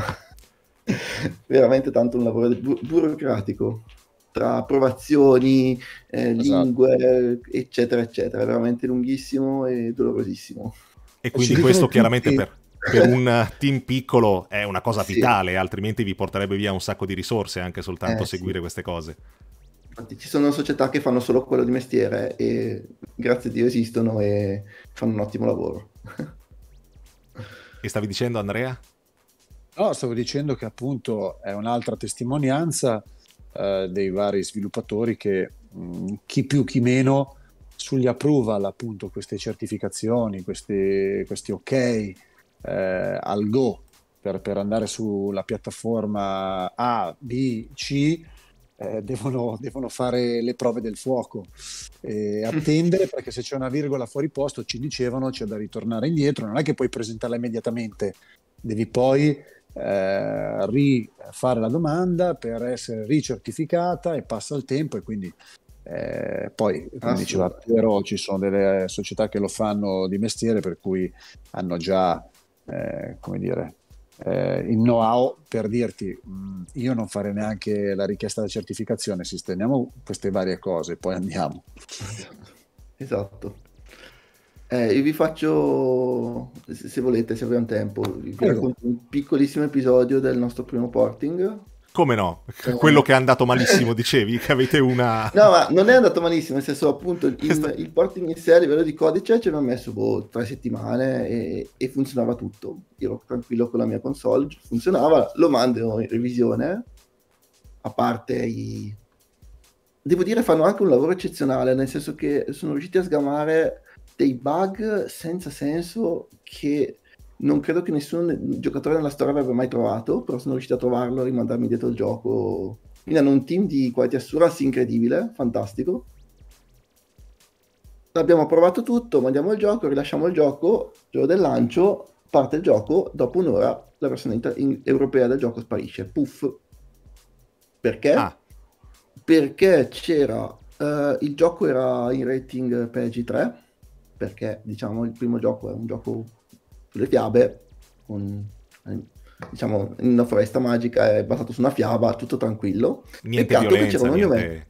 (laughs) Veramente tanto un lavoro bu- burocratico tra approvazioni, eh, esatto. lingue, eccetera, eccetera. veramente lunghissimo e dolorosissimo. E quindi questo chiaramente per, per un team piccolo è una cosa vitale, altrimenti vi porterebbe via un sacco di risorse anche soltanto eh, seguire sì. queste cose. Infatti ci sono società che fanno solo quello di mestiere e grazie a Dio esistono e fanno un ottimo lavoro. e stavi dicendo Andrea? No, stavo dicendo che appunto è un'altra testimonianza eh, dei vari sviluppatori che mh, mm, chi più chi meno sugli approval appunto queste certificazioni, questi, questi ok, eh, al Go per, per, andare sulla piattaforma A, B, C, eh, devono, devono, fare le prove del fuoco e mm. attendere perché se c'è una virgola fuori posto ci dicevano c'è da ritornare indietro, non è che puoi presentarla immediatamente, devi poi eh, rifare la domanda per essere ricertificata e passa il tempo e quindi eh, poi, come diceva Piero, ci sono delle società che lo fanno di mestiere per cui hanno già eh, come dire, eh, il know-how per dirti mh, mm, io non farei neanche la richiesta di certificazione, sistemiamo queste varie cose, poi andiamo. (laughs) Esatto. Eh, io vi faccio, se volete, se abbiamo tempo, vi racconto un piccolissimo episodio del nostro primo porting come no? Eh, Quello che è andato malissimo, dicevi, che avete una... (laughs) No, ma non è andato malissimo, nel senso appunto il, Questa... il porting in sé a livello di codice ci aveva messo boh, tre settimane e, e, funzionava tutto. Io ero tranquillo con la mia console, funzionava, lo mando in revisione, a parte i... Devo dire fanno anche un lavoro eccezionale, nel senso che sono riusciti a sgamare dei bug senza senso che non credo che nessun giocatore nella storia avrebbe mai trovato, però sono riuscito a trovarlo e rimandarmi dietro il gioco. Quindi hanno un team di quality assurance incredibile, fantastico. Abbiamo provato tutto, mandiamo il gioco, rilasciamo il gioco, giorno del lancio, parte il gioco, dopo un'ora la versione inter- in- europea del gioco sparisce. Puff. Perché? Ah. Perché c'era... Uh, il gioco era in rating PG3, perché diciamo il primo gioco è un gioco sulle fiabe, con, eh, diciamo, in una foresta magica, è basato su una fiaba, tutto tranquillo. Niente Peccato che c'era un niente... ognometto.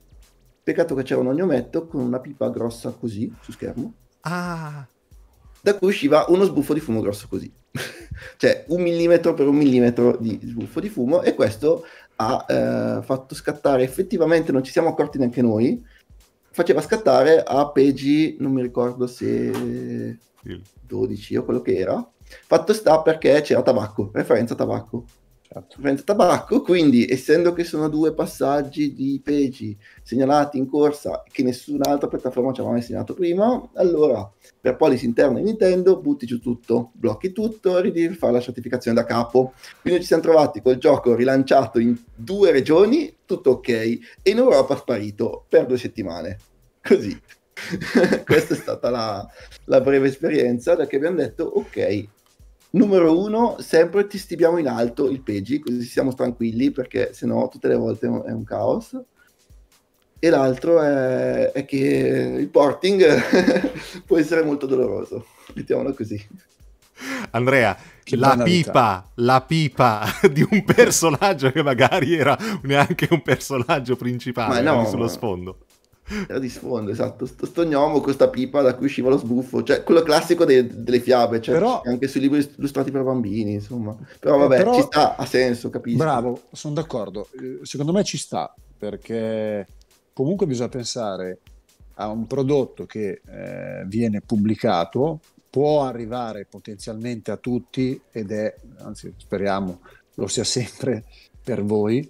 Peccato che c'era un ognometto con una pipa grossa così, su schermo. Ah! Da cui usciva uno sbuffo di fumo grosso così. (laughs) cioè, un millimetro per un millimetro di sbuffo di fumo, e questo ha eh, fatto scattare, effettivamente non ci siamo accorti neanche noi, faceva scattare a peggi, non mi ricordo se 12 o quello che era. Fatto sta perché c'era tabacco, referenza tabacco. Certo. tabacco, quindi essendo che sono due passaggi di peggi segnalati in corsa che nessun'altra piattaforma ci aveva mai segnalato prima, allora per policy interna di Nintendo butti giù tutto, blocchi tutto, e ridevi fare la certificazione da capo. Quindi ci siamo trovati col gioco rilanciato in due regioni, tutto ok, e in Europa sparito per due settimane. Così. (laughs) Questa è stata la, la, breve esperienza da che abbiamo detto ok, numero uno, sempre ti stipiamo in alto il peggi, così siamo tranquilli perché sennò tutte le volte è un caos. E l'altro è, è che il porting (laughs) può essere molto doloroso, mettiamolo così. Andrea, la pipa, la pipa (laughs) di un personaggio che magari era neanche un personaggio principale, ma no, sullo sfondo. Era di sfondo, esatto. Sto, sto gnomo, questa pipa da cui usciva lo sbuffo, cioè quello classico dei, delle fiabe, cioè però... anche sui libri illustrati per bambini, insomma. Però vabbè, però... ci sta, ha senso, capisco. Bravo, sono d'accordo. Eh, secondo me ci sta, perché comunque bisogna pensare a un prodotto che eh, viene pubblicato, può arrivare potenzialmente a tutti ed è, anzi speriamo lo sia (laughs) sempre per voi,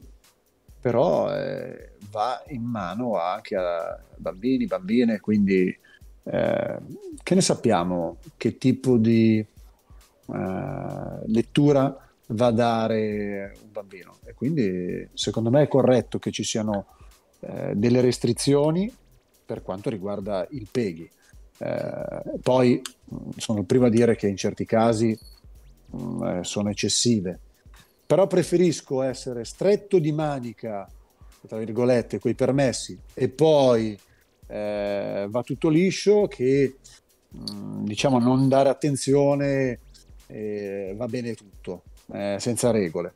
però... Eh, va in mano anche a bambini, bambine, quindi eh, che ne sappiamo? Che tipo di eh, lettura va a dare un bambino? E quindi secondo me è corretto che ci siano eh, delle restrizioni per quanto riguarda il PEGI. Eh, poi mm, sono il primo a dire che in certi casi mh, mm, eh, sono eccessive, però preferisco essere stretto di manica tra virgolette, quei permessi e poi eh, va tutto liscio che mm, diciamo non dare attenzione eh, va bene tutto, eh, senza regole.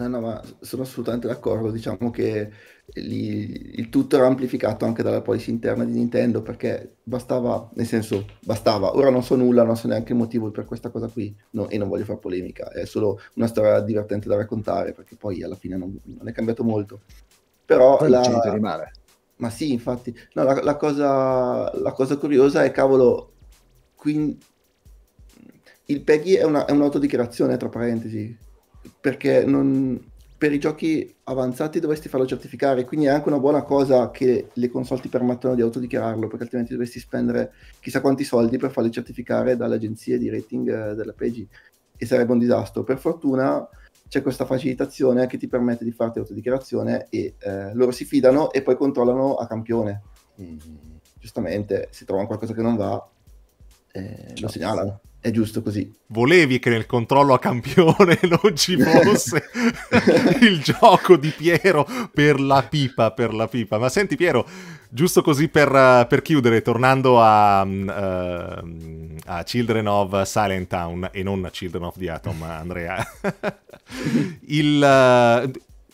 No, no, ma sono assolutamente d'accordo. Diciamo che lì, il tutto era amplificato anche dalla policy interna di Nintendo perché bastava, nel senso, bastava. Ora non so nulla, non so neanche il motivo per questa cosa qui no, e non voglio fare polemica. È solo una storia divertente da raccontare perché poi alla fine non, non è cambiato molto. Però la... ci Ma sì, infatti. No, la, la, cosa, la cosa curiosa è, cavolo, quindi... il Peggy è, una, è un'autodichiarazione, tra parentesi perché non, per i giochi avanzati dovresti farlo certificare, quindi è anche una buona cosa che le console ti permettano di autodichiararlo, perché altrimenti dovresti spendere chissà quanti soldi per farli certificare dalle agenzie di rating eh, della PEGI e sarebbe un disastro. Per fortuna c'è questa facilitazione che ti permette di farti autodichiarazione e eh, loro si fidano e poi controllano a campione. Mm. Giustamente, se trovano qualcosa che non va, eh, lo segnalano è giusto così. Volevi che nel controllo a campione (laughs) non ci fosse (laughs) il gioco di Piero per la pipa, per la pipa. Ma senti Piero, giusto così per, per chiudere, tornando a, uh, a, Children of Silent Town e non a Children of the Atom, Andrea. (laughs) il, eh,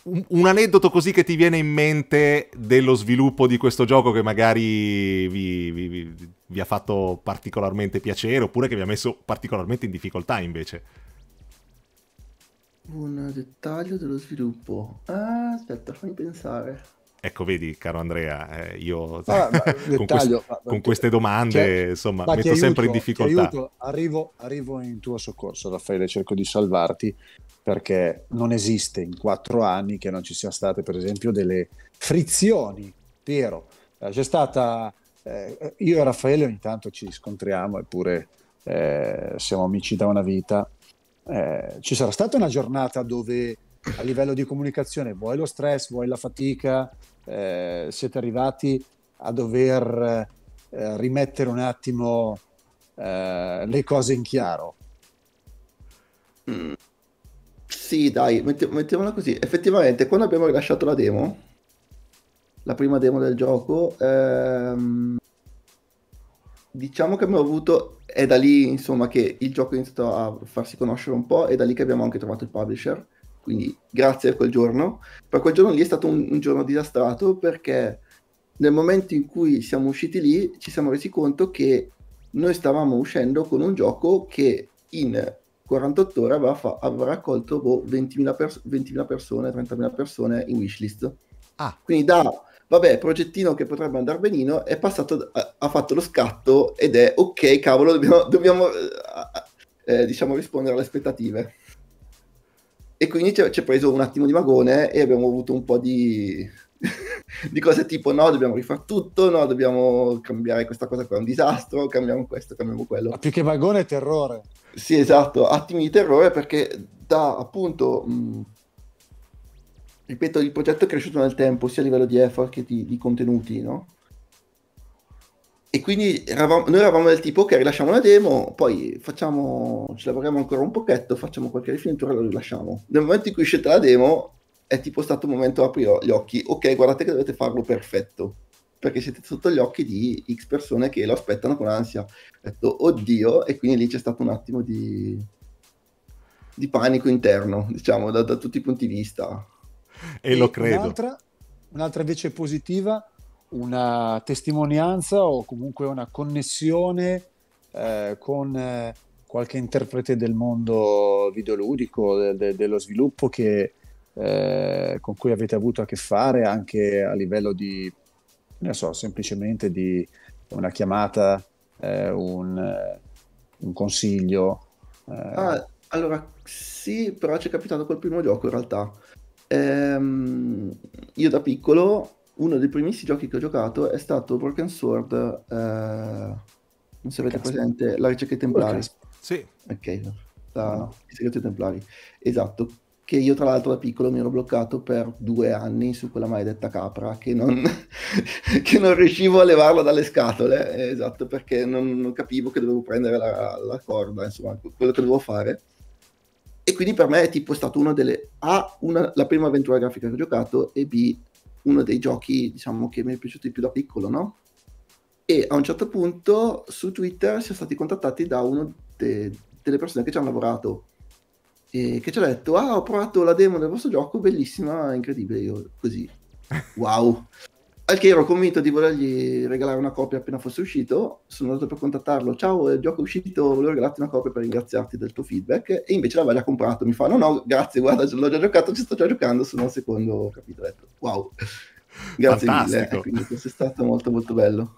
un, aneddoto così che ti viene in mente dello sviluppo di questo gioco che magari vi, vi, vi, vi ha fatto particolarmente piacere oppure che vi ha messo particolarmente in difficoltà invece? Un dettaglio dello sviluppo. Ah, aspetta, fammi pensare. Ecco, vedi, caro Andrea, eh, io ah, (laughs) ma, con, quest ma, con, queste domande, cioè, insomma, metto aiuto, sempre in difficoltà. Arrivo, arrivo, in tuo soccorso, Raffaele, cerco di salvarti perché non esiste in quattro anni che non ci siano state per esempio delle frizioni, Piero, eh, c'è stata, eh, io e Raffaele ogni tanto ci scontriamo eppure eh, siamo amici da una vita, eh, ci sarà stata una giornata dove a livello di comunicazione vuoi lo stress, vuoi la fatica, eh, siete arrivati a dover eh, rimettere un attimo le cose in chiaro. Mm, sì, dai, mettiamola così. Effettivamente, quando abbiamo rilasciato la demo, la prima demo del gioco, ehm, diciamo che abbiamo avuto, è da lì insomma che il gioco è iniziato a farsi conoscere un po', è da lì che abbiamo anche trovato il publisher, quindi grazie a quel giorno. Per quel giorno lì è stato un, un giorno disastrato perché nel momento in cui siamo usciti lì ci siamo resi conto che noi stavamo uscendo con un gioco che in 48 ore aveva, fa- avrà raccolto boh, 20.000, pers- 20.000 persone, 30.000 persone in wishlist. Ah. Quindi da, vabbè, progettino che potrebbe andare benino, è passato, ha fatto lo scatto ed è, ok, cavolo, dobbiamo, dobbiamo eh, eh diciamo, rispondere alle aspettative. E quindi ci ha preso un attimo di magone e abbiamo avuto un po' di (laughs) di cose tipo no, dobbiamo rifare tutto, no, dobbiamo cambiare questa cosa qua, è un disastro, cambiamo questo, cambiamo quello. Ma più che vagone è terrore. Sì, esatto, attimi di terrore perché da appunto... Mh, mm, ripeto, il progetto è cresciuto nel tempo, sia a livello di effort che di, di contenuti, no? E quindi eravamo, noi eravamo del tipo, ok, rilasciamo la demo, poi facciamo, ci lavoriamo ancora un pochetto, facciamo qualche rifinitura e lo rilasciamo. Nel momento in cui è la demo, è tipo stato un momento apri gli occhi, ok guardate che dovete farlo perfetto, perché siete sotto gli occhi di X persone che lo aspettano con ansia. Ho detto oddio e quindi lì c'è stato un attimo di, di panico interno, diciamo, da, da, tutti i punti di vista. E, e lo credo. Un'altra, un'altra invece positiva, una testimonianza o comunque una connessione eh, con... Eh, qualche interprete del mondo videoludico, de, de, dello sviluppo che eh, con cui avete avuto a che fare anche a livello di, ne so, semplicemente di una chiamata, eh, un, eh, un, consiglio? Eh. Ah, allora, sì, però ci è capitato col primo gioco in realtà. Ehm, io da piccolo uno dei primissimi giochi che ho giocato è stato Broken Sword. Eh, non so avete presente la ricerca dei templari. Sì. Ok, la, no. i segreti templari. Esatto che io tra l'altro da piccolo mi ero bloccato per due anni su quella maledetta capra che non, mm. (laughs) che non riuscivo a levarla dalle scatole, eh, esatto, perché non, non, capivo che dovevo prendere la, la, corda, insomma, quello che dovevo fare. E quindi per me è tipo stato una delle A, una, la prima avventura grafica che ho giocato e B, uno dei giochi diciamo che mi è piaciuto di più da piccolo, no? E a un certo punto su Twitter siamo stati contattati da una de, delle persone che ci hanno lavorato eh, che ci ha detto, ah ho provato la demo del vostro gioco, bellissima, incredibile, io così, (laughs) wow. Al che ero convinto di volergli regalare una copia appena fosse uscito, sono andato per contattarlo, ciao, il gioco è uscito, volevo regalarti una copia per ringraziarti del tuo feedback, e invece l'aveva già comprato, mi fa, no no, grazie, guarda, l'ho già giocato, ci sto già giocando, sono al secondo capitolo, wow. (laughs) Grazie Fantastico. mille, quindi questo è stato molto molto bello.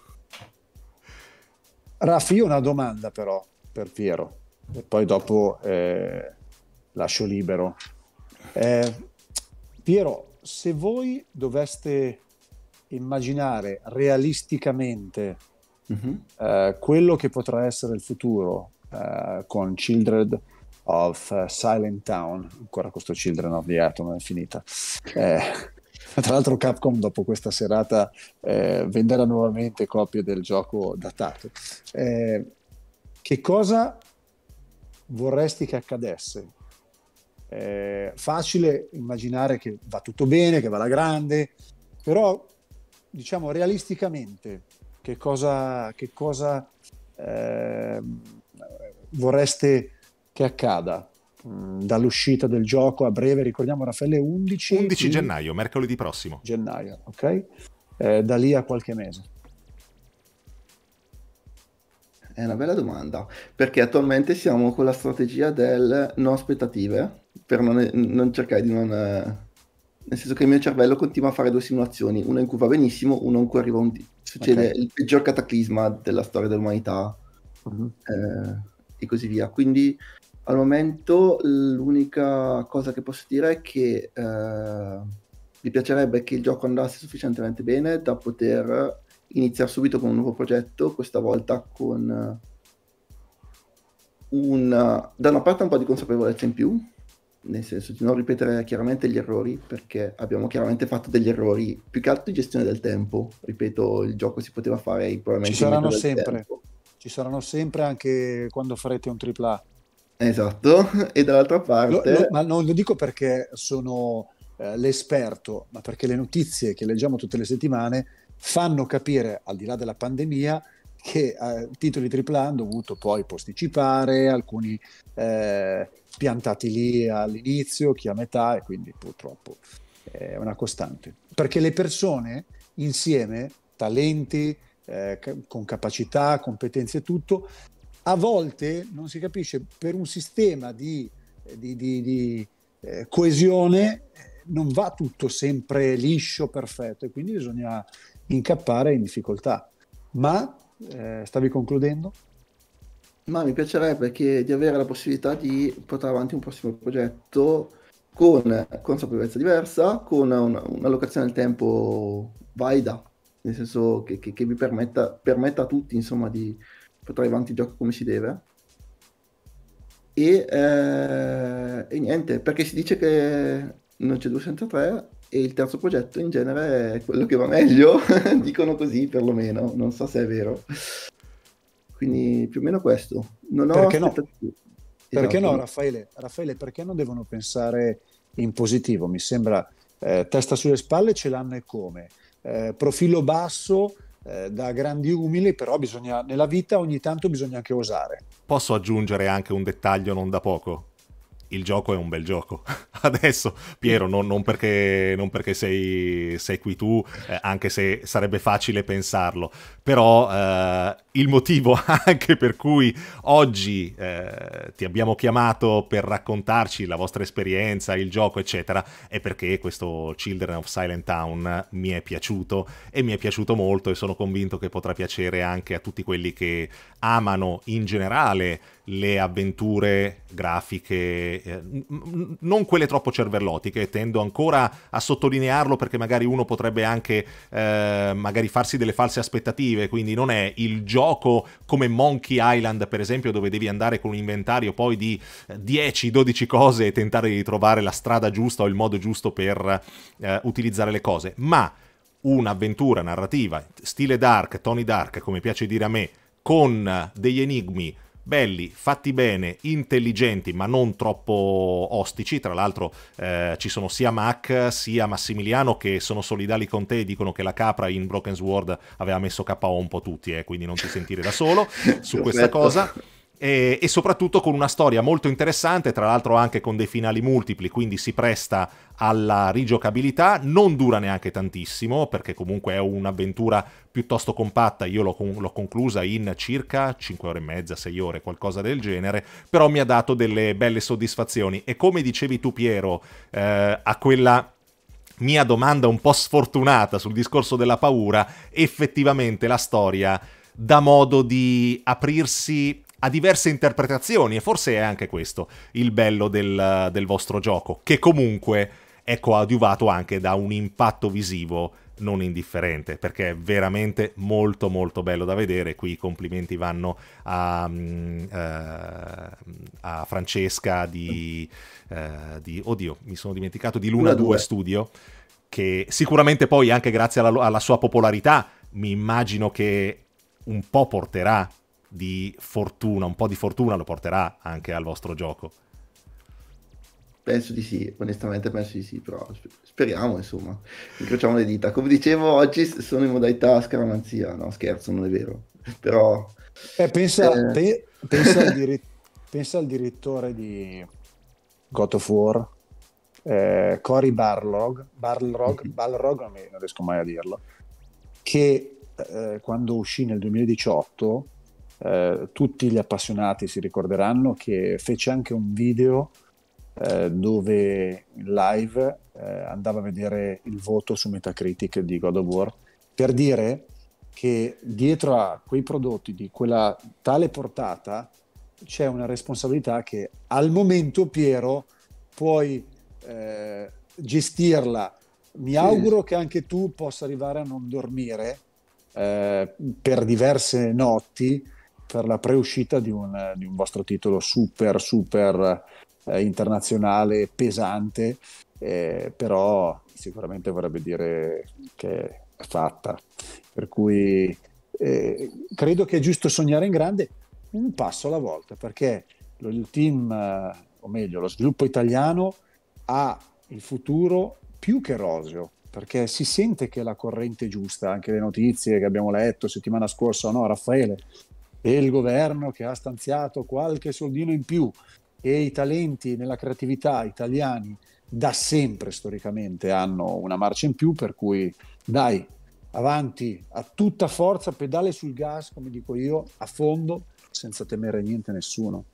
Raffi, ho una domanda però per Piero, e poi dopo eh, lascio libero. Eh, Piero, se voi doveste immaginare realisticamente mm-hmm. eh, quello che potrà essere il futuro eh, con Children of eh, Silent Town, ancora questo Children of the Atom è finita. Eh, (laughs) tra l'altro Capcom dopo questa serata eh, venderà nuovamente copie del gioco datato. che cosa vorresti che accadesse eh, facile immaginare che va tutto bene, che va la grande, però diciamo realisticamente che cosa, che cosa eh, vorreste che accada mh, mm, dall'uscita del gioco a breve, ricordiamo Raffaele 11, 11 di... gennaio, mercoledì prossimo. Gennaio, ok? Eh, da lì a qualche mese. È una bella domanda, perché attualmente siamo con la strategia del no aspettative, per non, non cercare di non... Eh, nel senso che il mio cervello continua a fare due simulazioni, una in cui va benissimo, una in cui arriva un... succede okay. il peggior cataclisma della storia dell'umanità uh-huh. eh, e così via. Quindi al momento l'unica cosa che posso dire è che eh, mi piacerebbe che il gioco andasse sufficientemente bene da poter iniziare subito con un nuovo progetto, questa volta con eh, una, da una parte un po' di consapevolezza in più, nel senso di non ripetere chiaramente gli errori, perché abbiamo chiaramente fatto degli errori, più che altro di gestione del tempo, ripeto, il gioco si poteva fare probabilmente... Ci saranno sempre, tempo. ci saranno sempre anche quando farete un AAA. Esatto, (laughs) e dall'altra parte... Lo, lo, ma non lo dico perché sono eh, l'esperto, ma perché le notizie che leggiamo tutte le settimane fanno capire, al di là della pandemia, che eh, titoli AAA hanno dovuto poi posticipare, alcuni eh, piantati lì all'inizio, chi a metà e quindi purtroppo è una costante. Perché le persone insieme, talenti, eh, con capacità, competenze e tutto, a volte non si capisce per un sistema di, di, di, di eh, coesione eh, non va tutto sempre liscio, perfetto e quindi bisogna incappare in difficoltà. Ma eh, stavi concludendo? Ma mi piacerebbe che, di avere la possibilità di portare avanti un prossimo progetto con consapevolezza diversa, con una, un'allocazione del tempo valida, nel senso che, che, che vi permetta, permetta, a tutti insomma, di portare avanti il gioco come si deve. E, eh, e niente, perché si dice che non c'è 203, e il terzo progetto in genere è quello che va meglio, (laughs) dicono così perlomeno, non so se è vero. Quindi più o meno questo. Non ho perché no? Perché no, esatto. Raffaele? Raffaele, perché non devono pensare in positivo? Mi sembra eh, testa sulle spalle ce l'hanno e come. Eh, profilo basso eh, da grandi umili, però bisogna, nella vita ogni tanto bisogna anche osare. Posso aggiungere anche un dettaglio non da poco? il gioco è un bel gioco. (laughs) Adesso, Piero, non, non perché, non perché sei, sei, qui tu, eh, anche se sarebbe facile pensarlo, però eh, il motivo (laughs) anche per cui oggi eh, ti abbiamo chiamato per raccontarci la vostra esperienza, il gioco, eccetera, è perché questo Children of Silent Town mi è piaciuto e mi è piaciuto molto e sono convinto che potrà piacere anche a tutti quelli che amano in generale le avventure grafiche, eh, non quelle troppo cervellotiche, tendo ancora a sottolinearlo perché magari uno potrebbe anche eh, magari farsi delle false aspettative, quindi non è il gioco come Monkey Island per esempio dove devi andare con un inventario poi di 10-12 eh, cose e tentare di trovare la strada giusta o il modo giusto per eh, utilizzare le cose, ma un'avventura narrativa, stile dark, Tony Dark come piace dire a me, con eh, degli enigmi belli, fatti bene, intelligenti, ma non troppo ostici. Tra l'altro eh, ci sono sia Mac sia Massimiliano che sono solidali con te e dicono che la capra in Broken Sword aveva messo KO un po' tutti, eh, quindi non ti sentire da solo su questa cosa e, e, soprattutto con una storia molto interessante, tra l'altro anche con dei finali multipli, quindi si presta alla rigiocabilità, non dura neanche tantissimo perché comunque è un'avventura piuttosto compatta, io l'ho, l'ho conclusa in circa 5 ore e mezza, 6 ore, qualcosa del genere, però mi ha dato delle belle soddisfazioni e come dicevi tu Piero, eh, a quella mia domanda un po' sfortunata sul discorso della paura, effettivamente la storia dà modo di aprirsi ha diverse interpretazioni e forse è anche questo il bello del, del vostro gioco, che comunque è coadiuvato ecco, anche da un impatto visivo non indifferente perché è veramente molto molto bello da vedere qui i complimenti vanno a, mm, eh, a Francesca di, eh, di, oddio mi sono dimenticato di Luna, 2. 2 Studio che sicuramente poi anche grazie alla, alla sua popolarità mi immagino che un po' porterà di fortuna, un po' di fortuna lo porterà anche al vostro gioco. Penso di sì, onestamente penso di sì, però speriamo insomma, incrociamo le dita. Come dicevo, oggi sono in modalità scaramanzia, no scherzo, non è vero, (laughs) però... Eh, pensa, eh... Pe- pensa, al dir- (laughs) pensa, al direttore di God of War, eh, Cory Barlog, Barlog, (laughs) Balrog, non riesco mai a dirlo, che eh, quando uscì nel 2018 eh, tutti gli appassionati si ricorderanno che fece anche un video eh, dove in live eh, andava a vedere il voto su Metacritic di God of War per dire che dietro a quei prodotti di quella tale portata c'è una responsabilità che al momento Piero puoi eh, gestirla. Mi auguro che anche tu possa arrivare a non dormire eh, per diverse notti per la preuscita di un, di un vostro titolo super, super eh, internazionale, pesante, eh, però sicuramente vorrebbe dire che è fatta. Per cui eh, credo che è giusto sognare in grande un passo alla volta, perché il team, eh, o meglio, lo sviluppo italiano ha il futuro più che roseo, perché si sente che la corrente è giusta, anche le notizie che abbiamo letto settimana scorsa, no, Raffaele, e il governo che ha stanziato qualche soldino in più e i talenti nella creatività italiani da sempre storicamente hanno una marcia in più, per cui dai, avanti a tutta forza, pedale sul gas, come dico io, a fondo, senza temere niente a nessuno.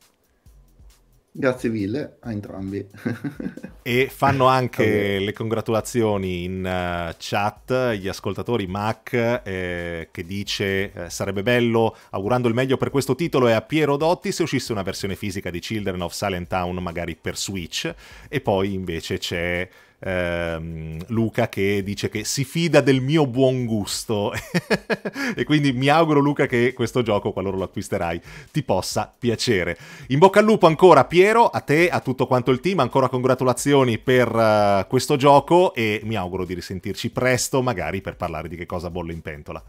Grazie mille a entrambi. (laughs) e fanno anche le congratulazioni in uh, chat gli ascoltatori Mac eh, che dice eh, sarebbe bello augurando il meglio per questo titolo e a Piero Dotti se uscisse una versione fisica di Children of Silent Town magari per Switch e poi invece c'è ehm, Luca che dice che si fida del mio buon gusto (laughs) e quindi mi auguro Luca che questo gioco, qualora lo acquisterai, ti possa piacere. In bocca al lupo ancora Piero, a te, a tutto quanto il team, ancora congratulazioni per uh, questo gioco e mi auguro di risentirci presto magari per parlare di che cosa bolle in pentola.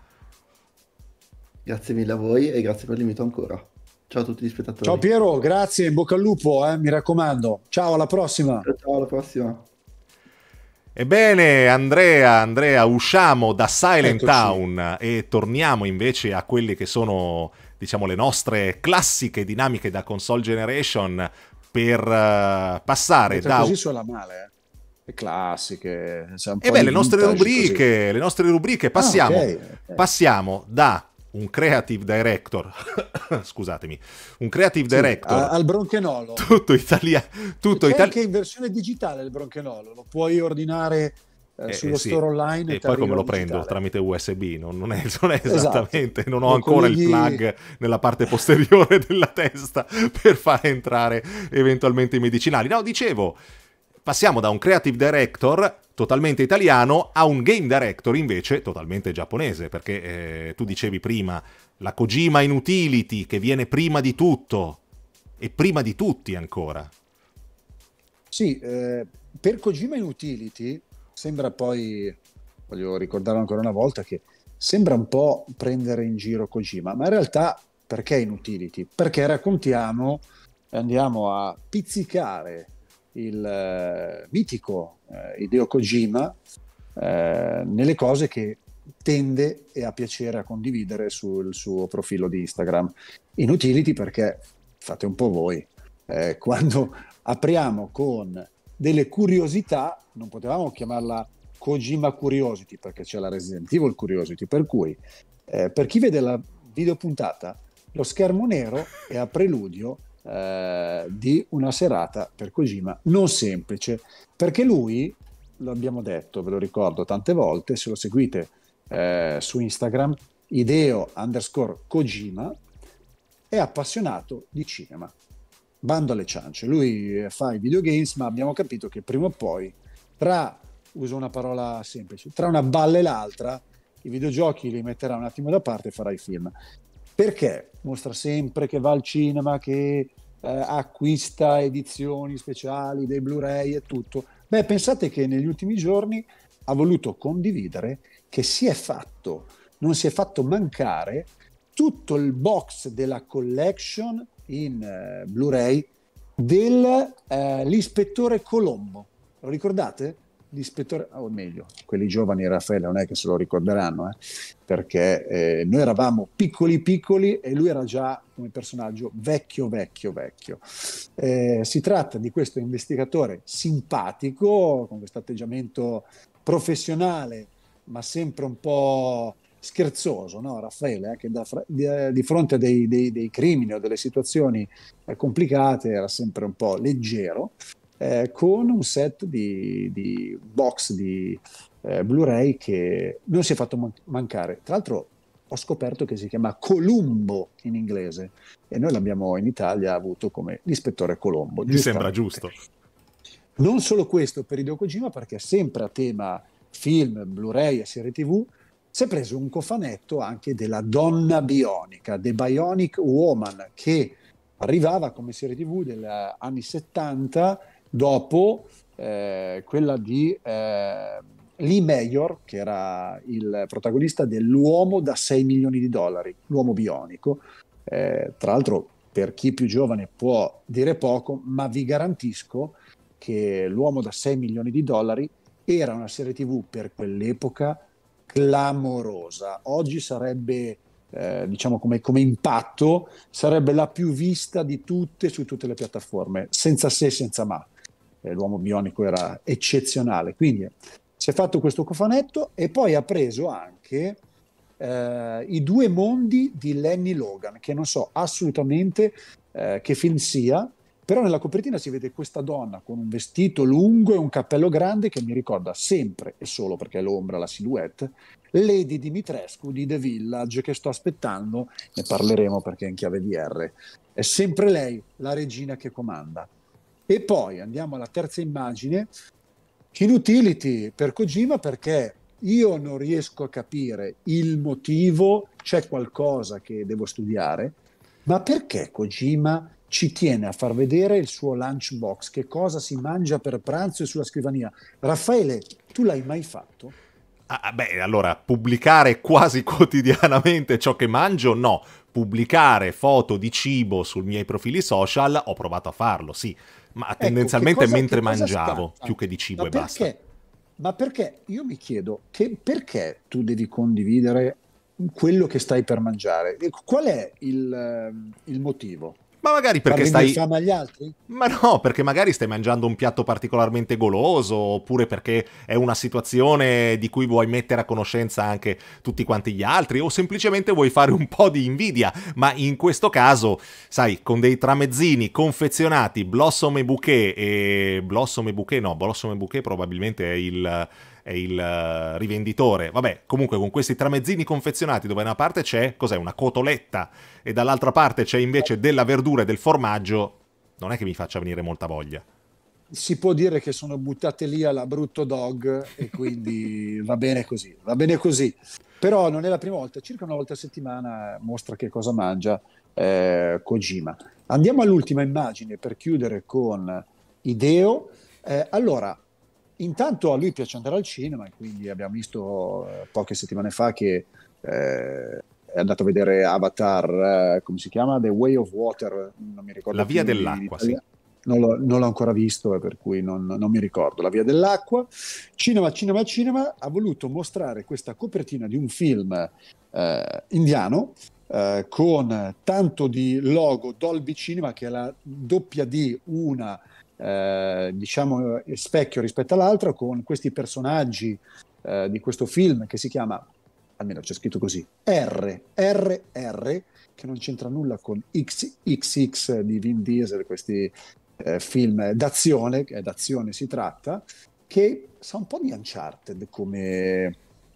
Grazie mille a voi e grazie per l'invito ancora. Ciao a tutti gli spettatori. Ciao Piero, grazie, in bocca al lupo, eh, mi raccomando. Ciao, alla prossima. ciao alla prossima. Ebbene, Andrea, Andrea, usciamo da Silent Eccoci. Town e torniamo invece a quelle che sono, diciamo, le nostre classiche dinamiche da console generation per uh, passare Mentre da... Così suona male, eh? Le classiche... E eh beh, le nostre rubriche, così. le nostre rubriche, passiamo, ah, okay. passiamo da un creative director, (laughs) scusatemi, un creative director. Sì, al bronchenolo. Tutto italiano. Tutto anche in versione digitale il bronchenolo, lo puoi ordinare eh, eh sullo eh sì. store online. E, e poi come lo digitale. prendo? Tramite USB, non, non, è, (laughs) non è esatto. esattamente, non ho lo ancora colleghi... il plug nella parte posteriore (laughs) della testa per far entrare eventualmente i medicinali. No, dicevo, passiamo da un creative director totalmente italiano a un game director invece totalmente giapponese, perché eh, tu dicevi prima la Kojima in Utility che viene prima di tutto e prima di tutti ancora. Sì, eh, per Kojima in Utility sembra poi, voglio ricordarlo ancora una volta, che sembra un po' prendere in giro Kojima, ma in realtà perché in Utility? Perché raccontiamo, andiamo a pizzicare il eh, mitico eh, Hideo Kojima eh, nelle cose che tende e ha piacere a condividere sul suo profilo di Instagram. Inutility perché fate un po' voi, eh, (laughs) quando apriamo con delle curiosità, non potevamo chiamarla Kojima Curiosity perché c'è la Resident Evil Curiosity, per cui eh, per chi vede la videopuntata lo schermo nero è a preludio eh, di una serata per Kojima non semplice, perché lui, l'abbiamo detto, ve lo ricordo tante volte, se lo seguite eh, su Instagram, ideo underscore Kojima, è appassionato di cinema. Bando alle ciance, lui eh, fa i videogames, ma abbiamo capito che prima o poi, tra, uso una parola semplice, tra una balla e l'altra, i videogiochi li metterà un attimo da parte e farà i film. Perché mostra sempre che va al cinema, che eh, acquista edizioni speciali dei Blu-ray e tutto? Beh, pensate che negli ultimi giorni ha voluto condividere che si è fatto, non si è fatto mancare tutto il box della collection in eh, Blu-ray dell'ispettore eh, Colombo. Lo ricordate? l'ispettore, o meglio, quelli giovani Raffaele non è che se lo ricorderanno, eh, perché eh, noi eravamo piccoli piccoli e lui era già come personaggio vecchio vecchio vecchio. Eh, si tratta di questo investigatore simpatico, con questo atteggiamento professionale, ma sempre un po' scherzoso, no? Raffaele, eh, che da, di, eh, di, fronte a dei, dei, dei, crimini o delle situazioni eh, complicate era sempre un po' leggero, eh, con un set di, di box di eh, Blu-ray che non si è fatto man- mancare. Tra l'altro ho scoperto che si chiama Columbo in inglese e noi l'abbiamo in Italia avuto come l'ispettore Colombo. Mi sembra giusto. Non solo questo per Hideo Kojima perché sempre a tema film, Blu-ray e serie TV si è preso un cofanetto anche della donna bionica, The Bionic Woman, che arrivava come serie TV degli anni 70 dopo eh, quella di eh, Lee Mayor, che era il protagonista dell'uomo da 6 milioni di dollari, l'uomo bionico. Eh, tra l'altro, per chi più giovane può dire poco, ma vi garantisco che l'uomo da 6 milioni di dollari era una serie tv per quell'epoca clamorosa. Oggi sarebbe, eh, diciamo come, come, impatto, sarebbe la più vista di tutte su tutte le piattaforme, senza se, senza ma eh, l'uomo bionico era eccezionale. Quindi si è fatto questo cofanetto e poi ha preso anche eh, i due mondi di Lenny Logan, che non so assolutamente eh, che film sia, però nella copertina si vede questa donna con un vestito lungo e un cappello grande che mi ricorda sempre e solo perché è l'ombra, la silhouette, Lady Dimitrescu di The Village che sto aspettando, ne parleremo perché è in chiave di R. È sempre lei la regina che comanda. E poi andiamo alla terza immagine, inutility per Kojima perché io non riesco a capire il motivo, c'è qualcosa che devo studiare, ma perché Kojima ci tiene a far vedere il suo lunchbox, che cosa si mangia per pranzo e sulla scrivania. Raffaele, tu l'hai mai fatto? Ah, ah beh, allora, pubblicare quasi (laughs) quotidianamente ciò che mangio, no. Pubblicare foto di cibo sui miei profili social, ho provato a farlo, sì. Ma ecco, tendenzialmente cosa, mentre mangiavo, scatta? più che di cibo ma e perché, basta. Ma perché, io mi chiedo, che, perché tu devi condividere quello che stai per mangiare? Qual è il, ehm, il motivo? Ma magari perché stai... fama agli altri? Ma no, perché magari stai mangiando un piatto particolarmente goloso, oppure perché è una situazione di cui vuoi mettere a conoscenza anche tutti quanti gli altri, o semplicemente vuoi fare un po' di invidia. Ma in questo caso, sai, con dei tramezzini confezionati, blossom e bouquet, e... blossom e bouquet, no, blossom e bouquet probabilmente è il il eh, rivenditore. Vabbè, comunque con questi tramezzini confezionati dove da una parte c'è, cos'è, una cotoletta e dall'altra parte c'è invece della verdura e del formaggio, non è che mi faccia venire molta voglia si può dire che sono buttate lì alla brutto dog e (laughs) quindi va bene così, va bene così. Però non è la prima volta, circa una volta a settimana mostra che cosa mangia eh, Kojima. Andiamo all'ultima immagine per chiudere con Ideo. Eh, allora, Intanto a lui piace andare al cinema e quindi abbiamo visto eh, poche settimane fa che eh, è andato a vedere Avatar, eh, come si chiama? The Way of Water, non mi ricordo. La via dell'acqua, sì. Non l'ho, non l'ho, ancora visto, eh, per cui non, non, mi ricordo. La via dell'acqua. Cinema, cinema, cinema ha voluto mostrare questa copertina di un film eh, indiano con tanto di logo Dolby Cinema, che è la doppia di una eh, diciamo, eh, specchio rispetto all'altro con questi personaggi eh, di questo film che si chiama, almeno c'è scritto così, R, RR, che non c'entra nulla con XXX di Vin Diesel, questi eh, film d'azione, che d'azione si tratta, che sa un po' di Uncharted come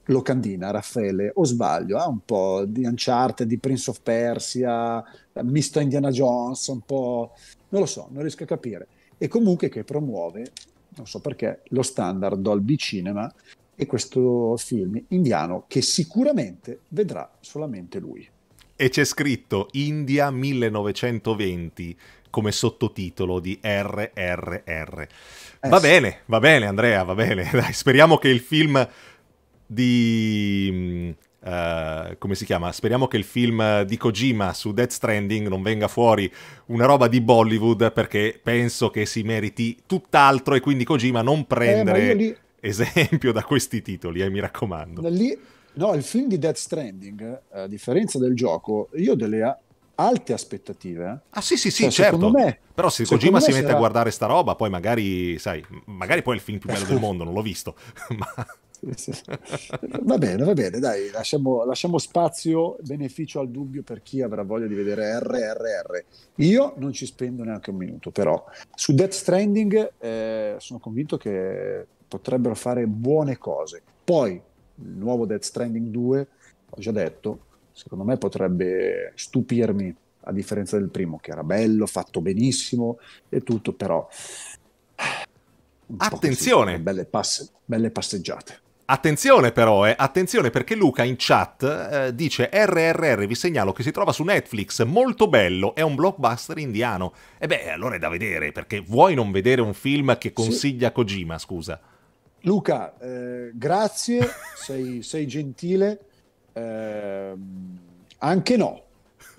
locandina, Raffaele, o sbaglio, ha eh? un po' di Uncharted, di Prince of Persia, misto Indiana Jones, un po'... non lo so, non riesco a capire e comunque che promuove, non so perché, lo standard Dolby Cinema e questo film indiano che sicuramente vedrà solamente lui. E c'è scritto India 1920 come sottotitolo di RRR. Eh, va sì. bene, va bene Andrea, va bene. (laughs) Dai, speriamo che il film di Uh, come si chiama? Speriamo che il film di Kojima su Death Stranding non venga fuori una roba di Bollywood perché penso che si meriti tutt'altro e quindi Kojima non eh, prendere eh, lì... esempio da questi titoli, eh, mi raccomando. Lì... No, il film di Death Stranding, eh, a differenza del gioco, io ho delle alte aspettative. Ah sì sì sì, cioè, certo. Me, Però se Kojima si mette sarà... a guardare sta roba, poi magari, sai, magari poi è il film più bello del (laughs) mondo, non l'ho visto, (laughs) ma... (laughs) va bene, va bene, dai, lasciamo, lasciamo, spazio, beneficio al dubbio per chi avrà voglia di vedere RRR. Io non ci spendo neanche un minuto, però su Death Stranding eh, sono convinto che potrebbero fare buone cose. Poi, il nuovo Death Stranding 2, ho già detto, secondo me potrebbe stupirmi, a differenza del primo, che era bello, fatto benissimo e tutto, però... Attenzione! belle, passe, belle passeggiate. Attenzione però, eh, attenzione perché Luca in chat eh, dice RRR vi segnalo che si trova su Netflix, molto bello, è un blockbuster indiano. E beh, allora è da vedere, perché vuoi non vedere un film che consiglia sì. Kojima, scusa. Luca, eh, grazie, sei, sei gentile, ehm, anche no,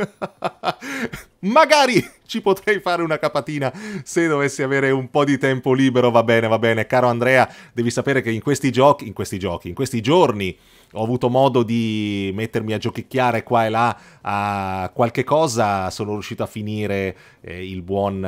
(laughs) Magari ci potrei fare una capatina se dovessi avere un po' di tempo libero, va bene, va bene. Caro Andrea, devi sapere che in questi giochi, in questi giochi, in questi giorni ho avuto modo di mettermi a giochicchiare qua e là a qualche cosa, sono riuscito a finire eh, il buon,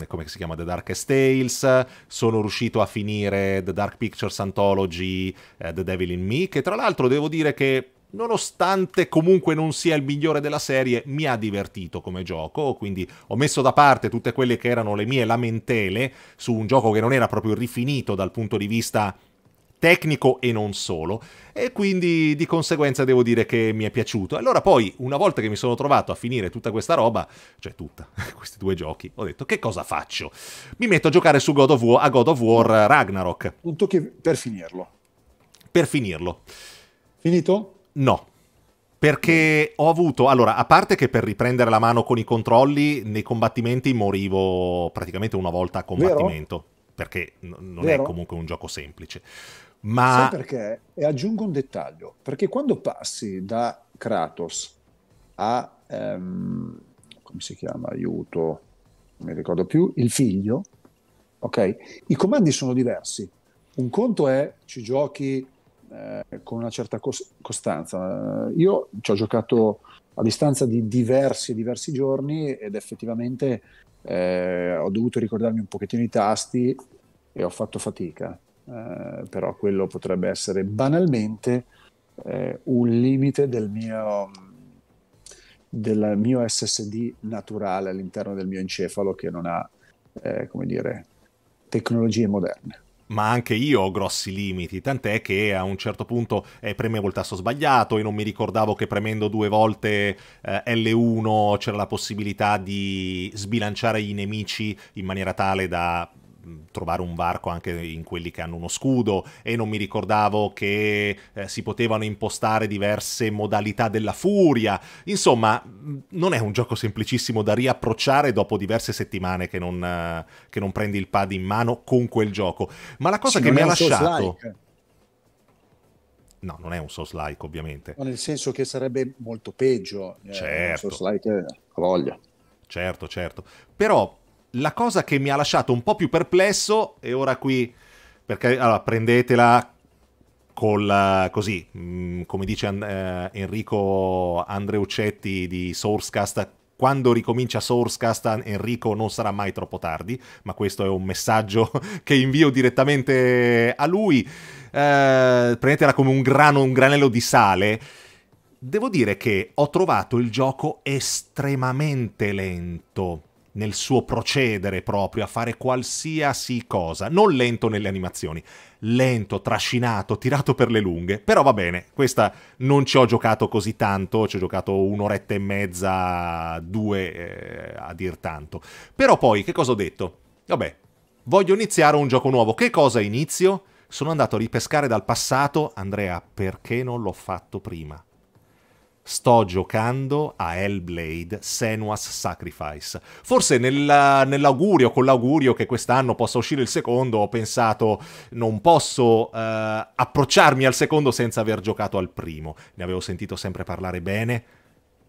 eh, come si chiama, The Darkest Tales, sono riuscito a finire The Dark Pictures Anthology, eh, The Devil in Me, che tra l'altro devo dire che nonostante comunque non sia il migliore della serie, mi ha divertito come gioco, quindi ho messo da parte tutte quelle che erano le mie lamentele su un gioco che non era proprio rifinito dal punto di vista tecnico e non solo, e quindi di conseguenza devo dire che mi è piaciuto. Allora poi, una volta che mi sono trovato a finire tutta questa roba, cioè tutta, (laughs) questi due giochi, ho detto che cosa faccio? Mi metto a giocare su God of War, a God of War Ragnarok. Un che per finirlo. Per finirlo. Finito? No. Perché ho avuto, allora, a parte che per riprendere la mano con i controlli, nei combattimenti morivo praticamente una volta a combattimento, Vero? perché n- non Vero? è comunque un gioco semplice. Ma... Sai perché? E aggiungo un dettaglio, perché quando passi da Kratos a, ehm, come si chiama, aiuto, non mi ricordo più, il figlio, ok? I comandi sono diversi. Un conto è ci giochi eh, con una certa cos- costanza. Eh, io ci ho giocato a distanza di diversi, diversi giorni ed effettivamente eh, ho dovuto ricordarmi un pochettino i tasti e ho fatto fatica, eh, però quello potrebbe essere banalmente eh, un limite del mio, del mio SSD naturale all'interno del mio encefalo che non ha, eh, come dire, tecnologie moderne ma anche io ho grossi limiti, tant'è che a un certo punto eh, premevo il tasto sbagliato e non mi ricordavo che premendo due volte eh, L1 c'era la possibilità di sbilanciare i nemici in maniera tale da trovare un varco anche in quelli che hanno uno scudo e non mi ricordavo che eh, si potevano impostare diverse modalità della furia. Insomma, non è un gioco semplicissimo da riapprocciare dopo diverse settimane che non, eh, che non prendi il pad in mano con quel gioco. Ma la cosa sì, che mi ha lasciato... No, non è un Souls like, ovviamente. Ma nel senso che sarebbe molto peggio. Eh, certo. Eh, Souls like ha voglia. Certo, certo. Però la cosa che mi ha lasciato un po' più perplesso, e ora qui, perché allora, prendetela col, così, mm, come dice eh, Enrico Andreuccetti di Sourcecast, quando ricomincia Sourcecast Enrico non sarà mai troppo tardi, ma questo è un messaggio (laughs) che invio direttamente a lui. Eh, prendetela come un, grano, un granello di sale. Devo dire che ho trovato il gioco estremamente lento nel suo procedere proprio a fare qualsiasi cosa, non lento nelle animazioni, lento, trascinato, tirato per le lunghe, però va bene, questa non ci ho giocato così tanto, ci ho giocato un'oretta e mezza, due eh, a dir tanto. Però poi che cosa ho detto? Vabbè, voglio iniziare un gioco nuovo, che cosa inizio? Sono andato a ripescare dal passato, Andrea, perché non l'ho fatto prima? sto giocando a Hellblade Senua's Sacrifice. Forse nella, nell'augurio, con l'augurio che quest'anno possa uscire il secondo, ho pensato non posso eh, approcciarmi al secondo senza aver giocato al primo. Ne avevo sentito sempre parlare bene.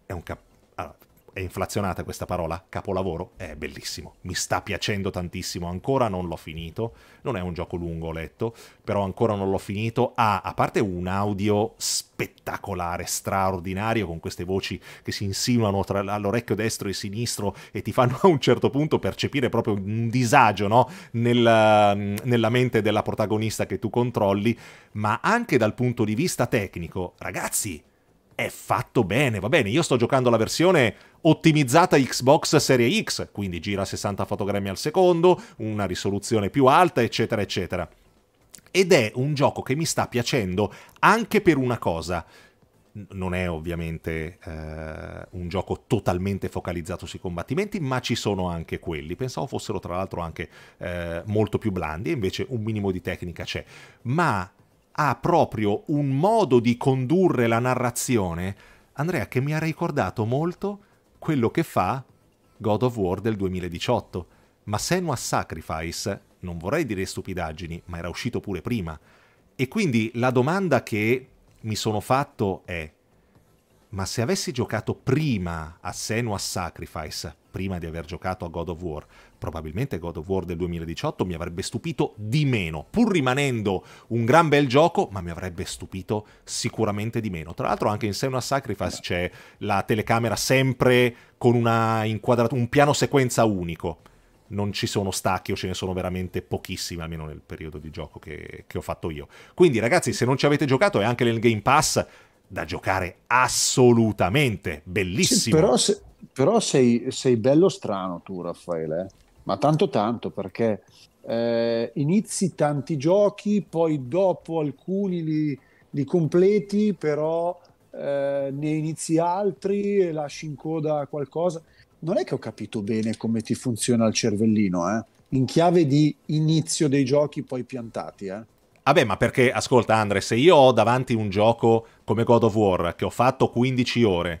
È un cap... Allora, è inflazionata questa parola, capolavoro, è bellissimo. Mi sta piacendo tantissimo, ancora non l'ho finito, non è un gioco lungo, ho letto, però ancora non l'ho finito. Ha, ah, a parte un audio spettacolare, straordinario, con queste voci che si insinuano tra l'orecchio destro e sinistro e ti fanno a un certo punto percepire proprio un disagio, no? nella, mm, nella mente della protagonista che tu controlli, ma anche dal punto di vista tecnico, ragazzi è fatto bene, va bene. Io sto giocando la versione ottimizzata Xbox Serie X, quindi gira 60 fotogrammi al secondo, una risoluzione più alta, eccetera, eccetera. Ed è un gioco che mi sta piacendo anche per una cosa non è ovviamente eh, un gioco totalmente focalizzato sui combattimenti, ma ci sono anche quelli. Pensavo fossero tra l'altro anche eh, molto più blandi, e invece un minimo di tecnica c'è. Ma ha proprio un modo di condurre la narrazione, Andrea, che mi ha ricordato molto quello che fa God of War del 2018. Ma Senua Sacrifice, non vorrei dire stupidaggini, ma era uscito pure prima. E quindi la domanda che mi sono fatto è, ma se avessi giocato prima a Senua Sacrifice, prima di aver giocato a God of War, probabilmente God of War del 2018 mi avrebbe stupito di meno, pur rimanendo un gran bel gioco, ma mi avrebbe stupito sicuramente di meno. Tra l'altro anche in Senua Sacrifice c'è la telecamera sempre con una inquadratura, un piano sequenza unico non ci sono stacchi o ce ne sono veramente pochissimi, almeno nel periodo di gioco che, che, ho fatto io. Quindi ragazzi, se non ci avete giocato e anche nel Game Pass, da giocare assolutamente, bellissimo. Sì, però, se, però sei, sei, bello strano tu Raffaele, eh. ma tanto tanto perché eh, inizi tanti giochi, poi dopo alcuni li, li completi, però eh, ne inizi altri e lasci in coda qualcosa. Non è che ho capito bene come ti funziona il cervellino, eh? in chiave di inizio dei giochi poi piantati. Eh? Vabbè, ma perché, ascolta Andre, se io ho davanti un gioco come God of War, che ho fatto 15 ore,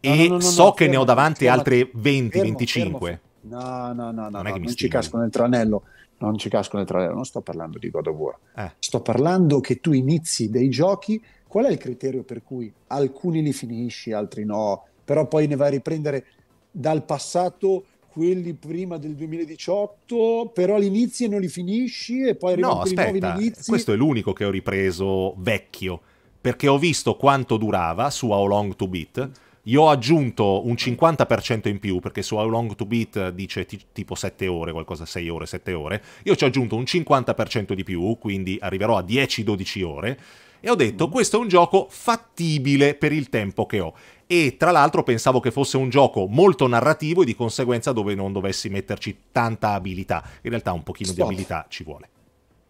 no, e no, no, so che fermo, ne ho davanti fermo, altre 20-25... No, no, no, non, è che mi non ci casco nel tranello. Non ci casco nel tranello, non sto parlando di God of War. Eh. Sto parlando che tu inizi dei giochi. Qual è il criterio per cui alcuni li finisci, altri no? Però poi ne vai a riprendere dal passato quelli prima del 2018, però li inizi e non li finisci e poi arrivano no, aspetta, nuovi inizi. Questo è l'unico che ho ripreso vecchio, perché ho visto quanto durava su How Long to Beat. Gli ho aggiunto un 50% in più, perché su How Long to Beat dice t- tipo 7 ore, qualcosa 6 ore, 7 ore. Io ci ho aggiunto un 50% di più, quindi arriverò a 10-12 ore. E ho detto, mm. questo è un gioco fattibile per il tempo che ho e tra l'altro pensavo che fosse un gioco molto narrativo e di conseguenza dove non dovessi metterci tanta abilità. In realtà un pochino Stop. di abilità ci vuole.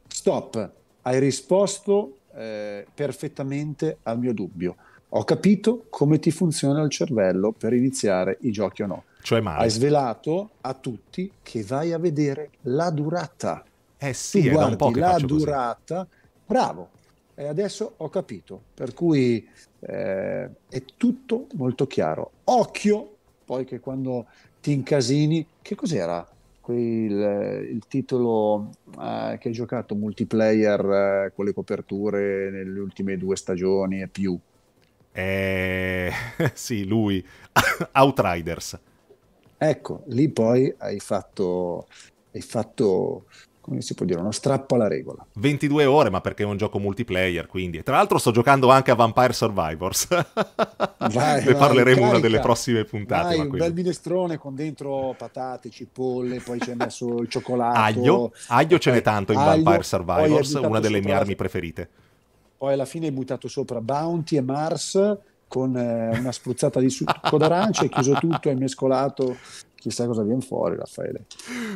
Stop, hai risposto eh, perfettamente al mio dubbio. Ho capito come ti funziona il cervello per iniziare i giochi o no. Cioè male. Hai svelato a tutti che vai a vedere la durata. Eh sì, è da un po' che la durata. Così. Bravo. E adesso ho capito. Per cui eh, è tutto molto chiaro. Occhio poi che quando ti incasini, che cos'era? Quel, il, titolo eh, che hai giocato multiplayer eh, con le coperture nelle ultime due stagioni e più. Eh, (laughs) sì, lui, (laughs) Outriders. Ecco, lì poi hai fatto, hai fatto come si può dire, uno strappo alla regola. 22 ore, ma perché è un gioco multiplayer, quindi. Tra l'altro sto giocando anche a Vampire Survivors. Vai, (laughs) ne parleremo in una delle prossime puntate. Vai, un bel minestrone con dentro patate, cipolle, poi ci hai messo il (laughs) cioccolato. Aglio, aglio ce n'è eh, tanto in aglio, Vampire Survivors, una delle mie armi preferite. Poi alla fine hai buttato sopra Bounty e Mars con eh, una spruzzata di succo (laughs) d'arancia, hai chiuso tutto, hai mescolato chissà cosa viene fuori, Raffaele.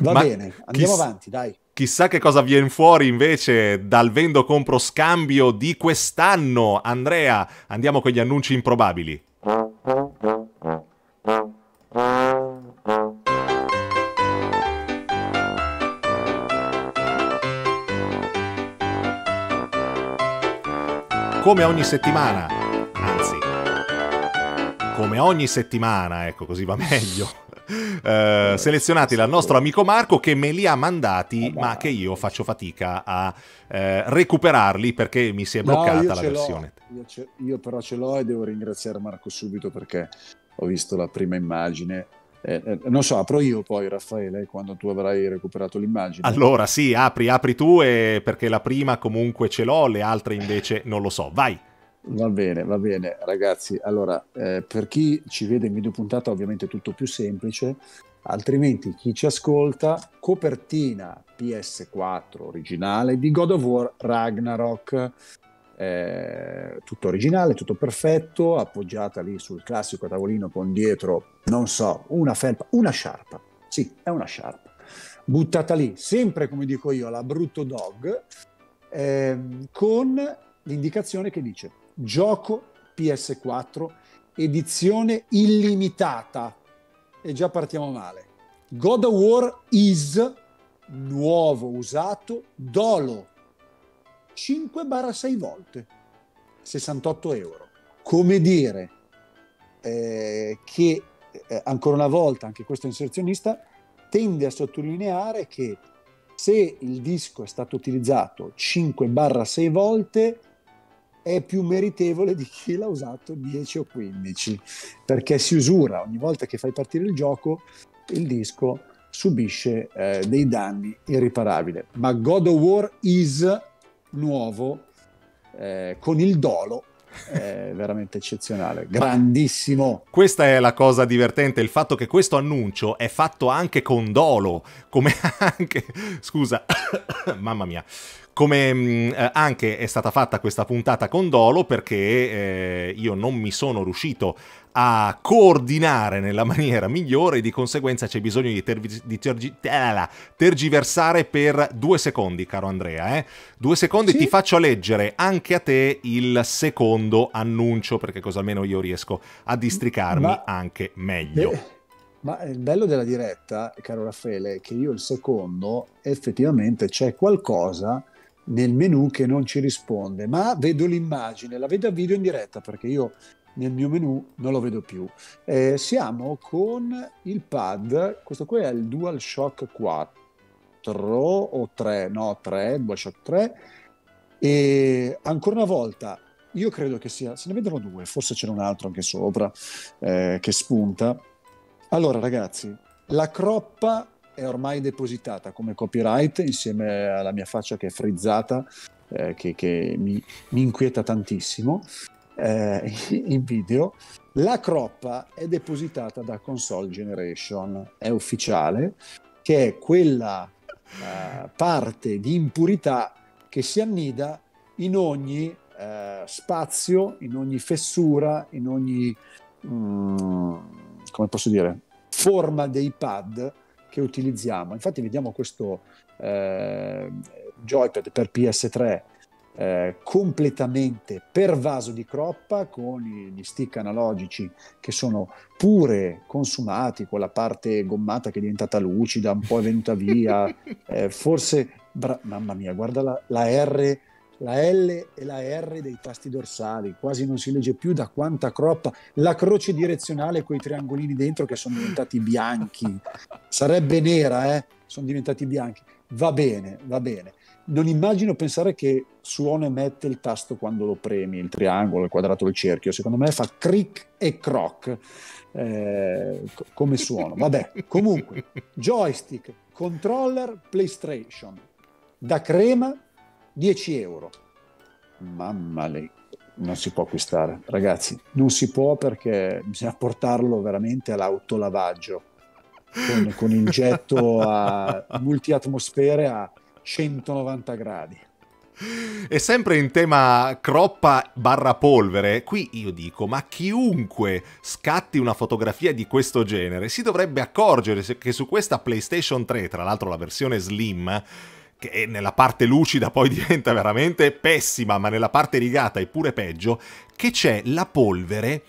Va Ma bene, andiamo chi... avanti, dai. Chissà che cosa viene fuori invece dal vendo compro scambio di quest'anno. Andrea, andiamo con gli annunci improbabili. Come ogni settimana, anzi, come ogni settimana, ecco così va meglio. Eh, selezionati dal nostro amico Marco che me li ha mandati, eh, ma che io faccio fatica a eh, recuperarli perché mi si è bloccata no, la versione. Io, ce, io però ce l'ho e devo ringraziare Marco subito perché ho visto la prima immagine eh, eh, non so, apro io poi, Raffaele, quando tu avrai recuperato l'immagine. Allora, sì, apri, apri tu, e... perché la prima comunque ce l'ho, le altre invece non lo so. Vai. Va bene, va bene ragazzi. Allora, eh, per chi ci vede in video puntata ovviamente è tutto più semplice, altrimenti chi ci ascolta, copertina PS4 originale di God of War Ragnarok. Eh, tutto originale, tutto perfetto, appoggiata lì sul classico tavolino con dietro, non so, una felpa, una sciarpa. Sì, è una sciarpa. Buttata lì, sempre come dico io, la brutto dog, eh, con l'indicazione che dice gioco PS4, edizione illimitata. E già partiamo male. God of War is nuovo usato dolo 5-6 barra volte 68 euro come dire eh, che eh, ancora una volta anche questo inserzionista tende a sottolineare che se il disco è stato utilizzato 5-6 barra volte è più meritevole di chi l'ha usato 10 o 15 perché si usura ogni volta che fai partire il gioco il disco subisce eh, dei danni irriparabili ma God of War is nuovo eh, con il dolo è eh, (laughs) veramente eccezionale, grandissimo. Questa è la cosa divertente, il fatto che questo annuncio è fatto anche con dolo, come (laughs) anche... scusa, (coughs) mamma mia come mh, mm, eh, anche è stata fatta questa puntata con Dolo perché eh, io non mi sono riuscito a coordinare nella (laughs) maniera migliore e di conseguenza c'è bisogno di, tergi, di tergi, tergiversare per due secondi, caro Andrea. Eh? Due secondi sì. ti faccio leggere anche a te il secondo annuncio perché così almeno io riesco a districarmi Ma... anche meglio. Beh. Ma il bello della diretta, caro Raffaele, è che io il secondo effettivamente c'è qualcosa nel menu che non ci risponde, ma vedo l'immagine, la vedo a video in diretta perché io nel mio menu non lo vedo più. Eh, siamo con il pad, questo qui è il DualShock 4 o 3, no 3, DualShock 3 e ancora una volta io credo che sia, se ne vedono due, forse c'è un altro anche sopra eh, che spunta. Allora ragazzi, la croppa è ormai depositata come copyright insieme alla mia faccia che è frizzata, eh, che, che mi, mi, inquieta tantissimo eh, in video. La croppa è depositata da Console Generation, è ufficiale, che è quella eh, parte di impurità che si annida in ogni eh, spazio, in ogni fessura, in ogni, mm, come posso dire, forma dei pad che utilizziamo. Infatti vediamo questo eh, joypad per PS3 eh, completamente pervaso di croppa con gli stick analogici che sono pure consumati con la parte gommata che è diventata lucida, un po' è venuta via, (laughs) eh, forse, bra- mamma mia, guarda la, la R la L e la R dei tasti dorsali, quasi non si legge più da quanta croppa, la croce direzionale con i triangolini dentro che sono diventati bianchi, sarebbe nera, eh? sono diventati bianchi, va bene, va bene. Non immagino pensare che suona e mette il tasto quando lo premi, il triangolo, il quadrato, il cerchio, secondo me fa cric e croc eh, come suono, vabbè, comunque, joystick, controller, PlayStation, da crema 10 euro. Mamma lei, non si può acquistare, ragazzi, non si può perché bisogna portarlo veramente all'autolavaggio con, con il getto a multiatmosfere a 190 gradi. E sempre in tema croppa barra polvere, qui io dico, ma chiunque scatti una fotografia di questo genere si dovrebbe accorgere che su questa PlayStation 3, tra l'altro la versione slim, che nella parte lucida poi (laughs) diventa veramente pessima, ma nella parte rigata è pure peggio, che c'è la polvere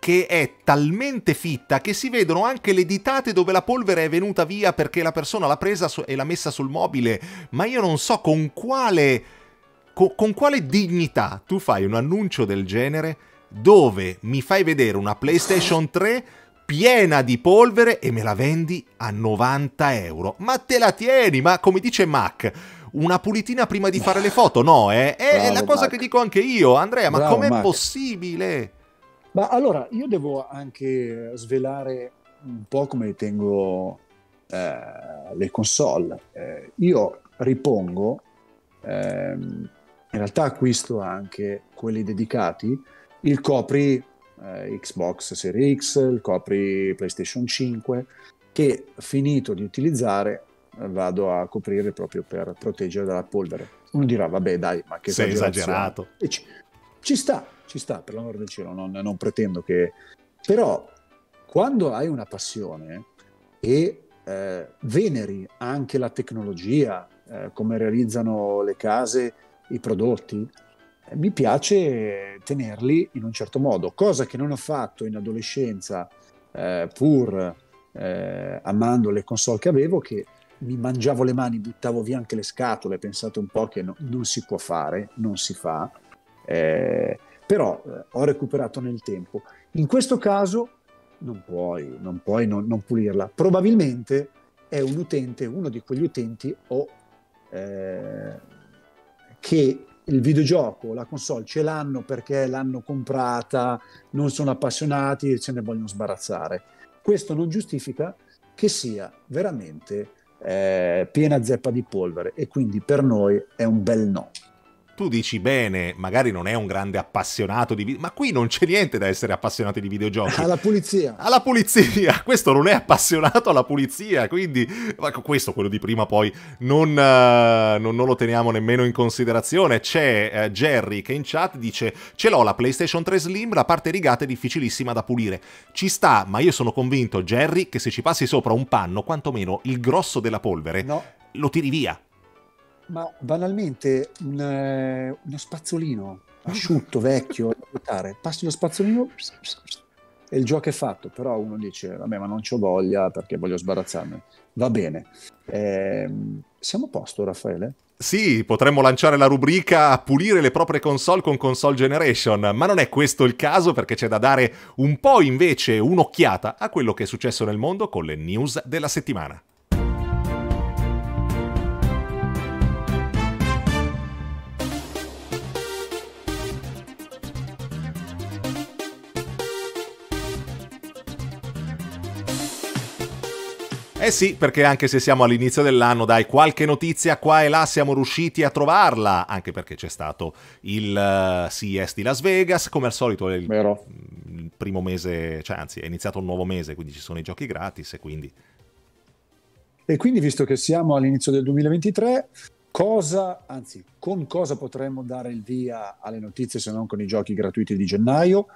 che è talmente fitta che si vedono anche le ditate dove la polvere è venuta via perché la persona l'ha presa e l'ha messa sul mobile, ma io non so con quale, con, con quale dignità tu fai un annuncio del genere dove mi fai vedere una PlayStation 3 piena di polvere e me la vendi a 90 euro. Ma te la tieni, ma come dice Mac, una pulitina prima di fare le foto, no? Eh? È Bravo, la cosa Mac. che dico anche io, Andrea, ma com'è Mac. possibile? Ma allora, io devo anche svelare un po' come tengo eh, le console. Eh, io ripongo, ehm, in realtà acquisto anche quelli dedicati, il copri eh, Xbox Series X, il copri PlayStation 5, che finito di utilizzare eh, vado a coprire proprio per proteggere dalla polvere. Uno dirà, vabbè dai, ma che Sei esagerato. Ci, ci, sta, ci sta, per l'amor del cielo, non, non pretendo che... Però quando hai una passione e eh, veneri anche la tecnologia, eh, come realizzano le case, i prodotti, mi piace tenerli in un certo modo, cosa che non ho fatto in adolescenza eh, pur eh, amando le console che avevo, che mi mangiavo le mani, buttavo via anche le scatole, pensate un po' che no, non si può fare, non si fa, eh, però eh, ho recuperato nel tempo. In questo caso non puoi, non, puoi non, non pulirla. Probabilmente è un utente, uno di quegli utenti o, eh, che il videogioco, la console ce l'hanno perché l'hanno comprata, non sono appassionati e ce ne vogliono sbarazzare. Questo non giustifica che sia veramente eh, piena zeppa di polvere e quindi per noi è un bel no tu dici bene, magari non è un grande appassionato di videogiochi, ma qui non c'è niente da essere appassionati di videogiochi. (laughs) Alla pulizia. Alla pulizia, (laughs) questo non è appassionato alla pulizia, quindi questo, quello di prima poi, non, uh, non, non, lo teniamo nemmeno in considerazione. C'è uh, Jerry che in chat dice, ce l'ho la PlayStation 3 Slim, la parte rigata è difficilissima da pulire. Ci sta, ma io sono convinto, Jerry, che se ci passi sopra un panno, quantomeno il grosso della polvere, no. lo tiri via. Ma banalmente un, eh, uno spazzolino asciutto, vecchio, (laughs) passi lo spazzolino e il gioco è fatto, però uno dice vabbè ma non ho voglia perché voglio sbarazzarmi, va bene. Eh, siamo a posto Raffaele? Sì, potremmo lanciare la rubrica pulire le proprie console con console generation, ma non è questo il caso perché c'è da dare un po' invece un'occhiata a quello che è successo nel mondo con le news della settimana. Eh sì, perché anche se siamo all'inizio dell'anno, dai, qualche notizia qua e là siamo riusciti a trovarla, anche perché c'è stato il eh, CES di Las Vegas, come al solito è il, il primo mese, cioè anzi è iniziato un nuovo mese, quindi ci sono i giochi gratis e quindi... E quindi visto che siamo all'inizio del 2023, cosa, anzi con cosa potremmo dare il via alle notizie se non con i giochi gratuiti di gennaio?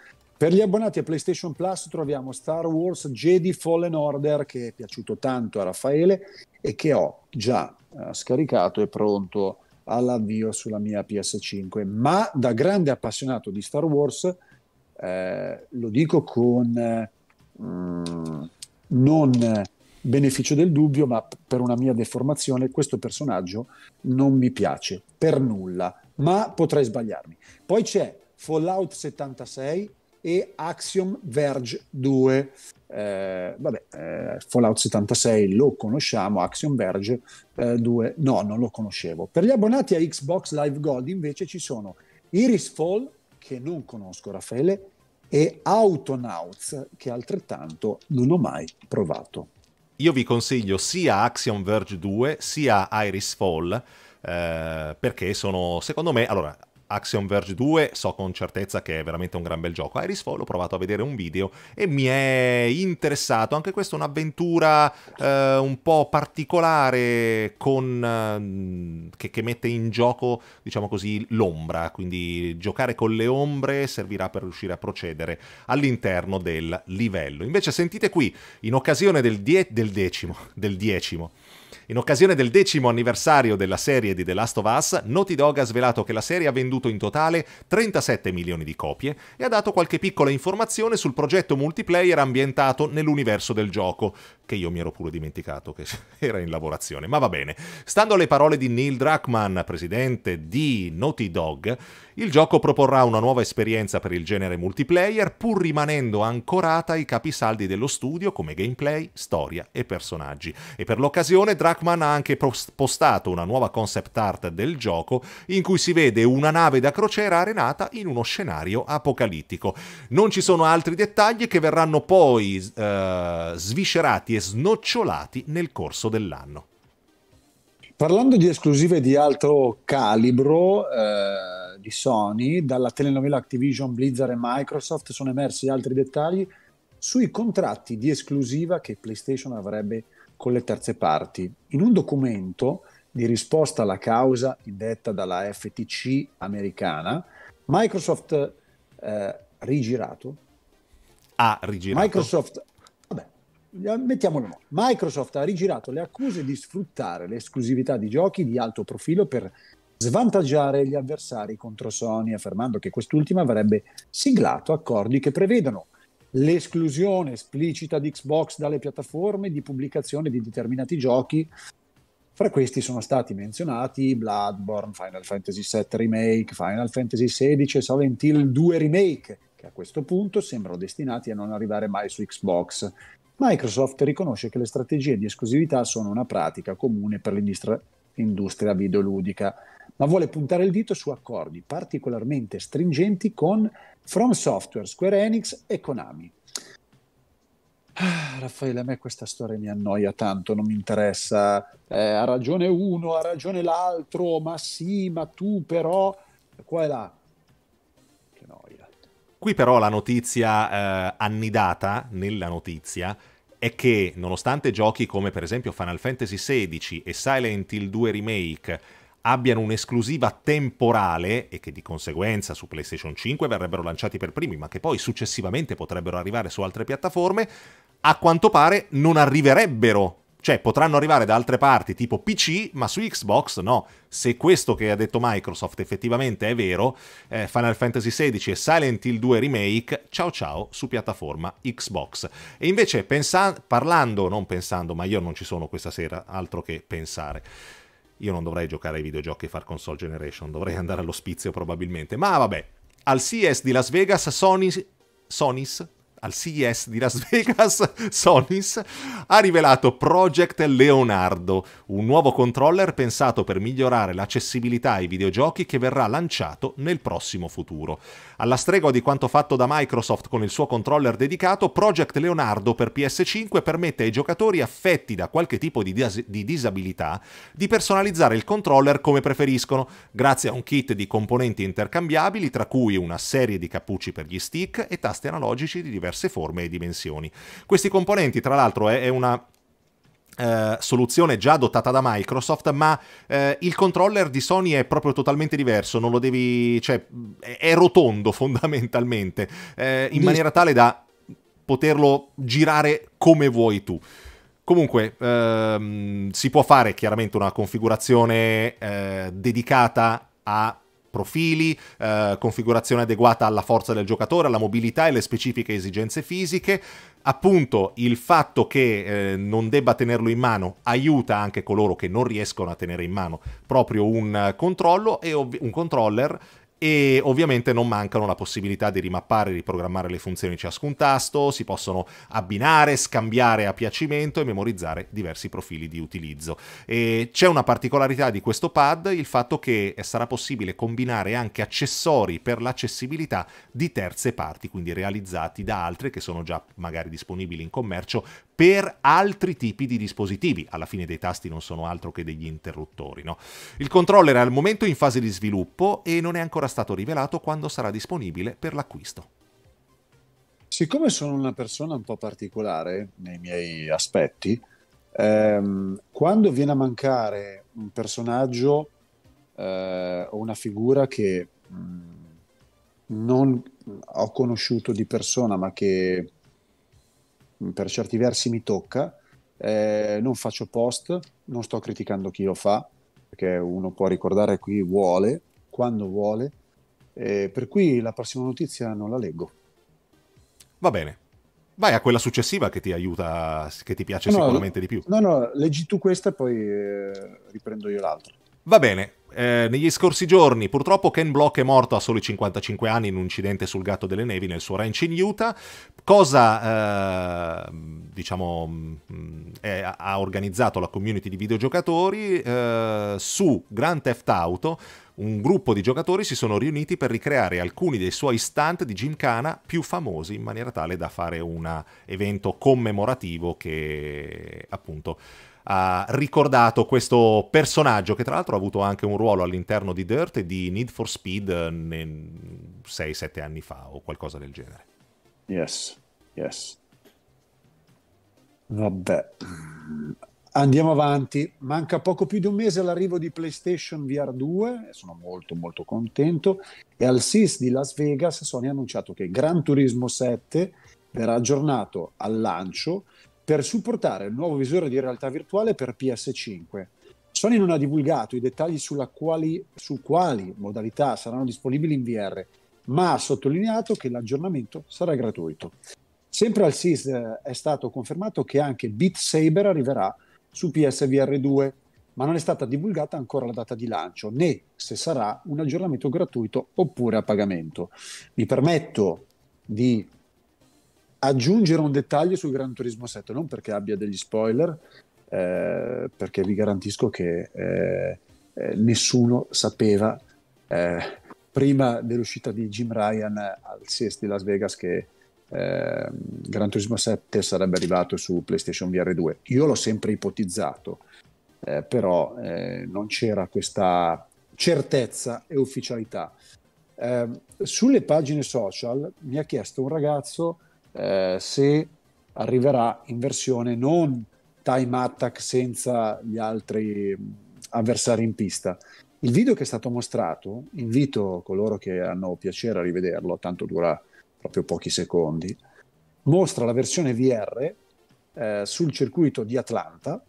Per gli abbonati a PlayStation Plus troviamo Star Wars Jedi Fallen Order che è piaciuto tanto a Raffaele e che ho già eh, scaricato e pronto all'avvio sulla mia PS5. Ma da grande appassionato di Star Wars, eh, lo dico con eh, non beneficio del dubbio, ma per una mia deformazione, questo personaggio non mi piace per nulla, ma potrei sbagliarmi. Poi c'è Fallout 76 e Axiom Verge 2. Eh, vabbè, eh, Fallout 76 lo conosciamo, Axiom Verge eh, 2 no, non lo conoscevo. Per gli abbonati a Xbox Live Gold invece ci sono Iris Fall, che non conosco Raffaele, e Autonauts, che altrettanto non ho mai provato. Io vi consiglio sia Axiom Verge 2 sia Iris Fall. Eh, perché sono, secondo me, allora, Axiom Verge 2 so con certezza che è veramente un gran bel gioco. Iris Fall ho provato a vedere un video e mi è interessato. Anche questa è un'avventura eh, un po' particolare con, eh, che, che, mette in gioco, diciamo così, l'ombra. Quindi giocare con le ombre servirà per riuscire a procedere all'interno del livello. Invece sentite qui, in occasione del, die- del decimo, del decimo in occasione del decimo anniversario della serie di The Last of Us, Naughty Dog ha svelato che la serie ha venduto in totale 37 milioni di copie e ha dato qualche piccola informazione sul progetto multiplayer ambientato nell'universo del gioco, che io mi ero pure dimenticato che (laughs) era in lavorazione, ma va bene. Stando alle parole di Neil Druckmann, presidente di Naughty Dog, il gioco proporrà una nuova esperienza per il genere multiplayer, pur rimanendo ancorata ai capisaldi dello studio come gameplay, storia e personaggi. E per l'occasione Druckmann Trackman ha anche postato una nuova concept art del gioco in cui si vede una nave da crociera arenata in uno scenario apocalittico. Non ci sono altri dettagli che verranno poi eh, sviscerati e snocciolati nel corso dell'anno. Parlando di esclusive di altro calibro eh, di Sony, dalla telenovela Activision, Blizzard e Microsoft sono emersi altri dettagli sui contratti di esclusiva che PlayStation avrebbe con le terze parti. In un documento di risposta alla causa indetta dalla FTC americana, Microsoft eh, rigirato. Ha rigirato. Microsoft, vabbè, mettiamolo no. Microsoft ha rigirato le accuse di sfruttare l'esclusività di giochi di alto profilo per svantaggiare gli avversari contro Sony, affermando che quest'ultima avrebbe siglato accordi che prevedono l'esclusione esplicita di Xbox dalle piattaforme di pubblicazione di determinati giochi. Fra questi sono stati menzionati Bloodborne, Final Fantasy VII Remake, Final Fantasy XVI e Silent Hill 2 Remake, che a questo punto sembrano destinati a non arrivare mai su Xbox. Microsoft riconosce che le strategie di esclusività sono una pratica comune per l'industria videoludica, ma vuole puntare il dito su accordi particolarmente stringenti con From Software, Square Enix e Konami. Ah, Raffaele, a me questa storia mi annoia tanto, non mi interessa. Eh, ha ragione uno, ha ragione l'altro, ma sì, ma tu però, qua e là. Che noia. Qui però la notizia eh, annidata nella notizia è che nonostante giochi come per esempio Final Fantasy XVI e Silent Hill 2 Remake abbiano un'esclusiva temporale e che di conseguenza su PlayStation 5 verrebbero lanciati per primi, ma che poi successivamente potrebbero arrivare su altre piattaforme, a quanto pare non arriverebbero. Cioè potranno arrivare da altre parti tipo PC, ma su Xbox no. Se questo che ha detto Microsoft effettivamente è vero, eh, Final Fantasy XVI e Silent Hill 2 Remake, ciao ciao, su piattaforma Xbox. E invece pensa- parlando, non pensando, ma io non ci sono questa sera, altro che pensare io non dovrei giocare ai videogiochi e far console generation, dovrei andare all'ospizio probabilmente. Ma vabbè, al CES di Las Vegas Sony, Sonis, al CES di Las (laughs) Vegas Sonis ha rivelato Project Leonardo, un nuovo controller pensato per migliorare l'accessibilità ai videogiochi che verrà lanciato nel prossimo futuro. Alla stregua di quanto fatto da Microsoft con il suo controller dedicato, Project Leonardo per PS5 permette ai giocatori affetti da qualche tipo di, dis- di disabilità di personalizzare il controller come preferiscono, grazie a un kit di componenti intercambiabili, tra cui una serie di cappucci per gli stick e tasti analogici di diverse forme e dimensioni. Questi componenti, tra l'altro, è, è una eh, soluzione già adottata da Microsoft, ma uh, il controller di Sony è proprio totalmente diverso, non lo devi, cioè è rotondo (laughs) fondamentalmente, uh, in maniera tale da poterlo girare come vuoi tu. Comunque ehm, si può fare chiaramente una configurazione dedicata a profili, eh, configurazione adeguata alla forza del giocatore, alla mobilità e alle specifiche esigenze fisiche. Appunto, il fatto che eh, non debba tenerlo in mano aiuta anche coloro che non riescono a tenere in mano proprio un eh, controllo e un controller e ovviamente non mancano la possibilità di rimappare e riprogrammare le funzioni di ciascun tasto, si possono abbinare, scambiare a piacimento e memorizzare diversi profili di utilizzo. E c'è una particolarità di questo pad, il fatto che sarà possibile combinare anche accessori per l'accessibilità di terze parti, quindi realizzati da altre che sono già magari disponibili in commercio per altri tipi di dispositivi. Alla fine dei tasti non sono altro che degli interruttori. No? Il controller è al momento in fase di sviluppo e non è ancora stato rivelato quando sarà disponibile per l'acquisto. Siccome sono una persona un po' particolare nei miei aspetti, ehm, quando viene a mancare un personaggio eh, o una figura che mh, mm, non ho conosciuto di persona ma che per certi versi mi tocca, eh, non faccio post, non sto criticando chi lo fa, perché uno può ricordare qui vuole, quando vuole, eh, per cui la prossima notizia non la leggo. Va bene. Vai a quella successiva che ti aiuta, che ti piace no, sicuramente no, di più. No, no, leggi tu questa e poi eh, riprendo io l'altra. Va bene, eh, negli scorsi giorni purtroppo Ken Block è morto a soli 55 anni in un incidente sul Gatto delle Nevi nel suo ranch in Utah, cosa eh, diciamo mm, è, ha organizzato la community di videogiocatori eh, su Grand Theft Auto. Un gruppo di giocatori si sono riuniti per ricreare alcuni dei suoi stunt di Gymkhana più famosi in maniera tale da fare un evento commemorativo che appunto ha ricordato questo personaggio che tra l'altro ha avuto anche un ruolo all'interno di Dirt e di Need for Speed 6-7 eh, anni fa o qualcosa del genere. Yes, yes. Vabbè. Andiamo avanti, manca poco più di un mese all'arrivo di PlayStation VR 2, e sono molto molto contento, e al SIS di Las Vegas Sony ha annunciato che Gran Turismo 7 verrà aggiornato al lancio per supportare il nuovo visore di realtà virtuale per PS5. Sony non ha divulgato i dettagli quali, su quali modalità saranno disponibili in VR, ma ha sottolineato che l'aggiornamento sarà gratuito. Sempre al SIS eh, è stato confermato che anche Beat Saber arriverà su PSVR 2, ma non è stata divulgata ancora la data di lancio né se sarà un aggiornamento gratuito oppure a pagamento. Mi permetto di aggiungere un dettaglio su Gran Turismo 7, non perché abbia degli spoiler, eh, perché vi garantisco che eh, eh nessuno sapeva eh, prima dell'uscita di Jim Ryan al CES di Las Vegas che eh, Gran Turismo 7 sarebbe arrivato su PlayStation VR 2. Io l'ho sempre ipotizzato, eh, però non c'era questa certezza e ufficialità. sulle pagine social mi ha chiesto un ragazzo eh, se arriverà in versione non time attack senza gli altri mm, avversari in pista. Il video che è stato mostrato, invito coloro che hanno piacere a rivederlo, tanto dura proprio pochi secondi, mostra la versione VR eh, sul circuito di Atlanta,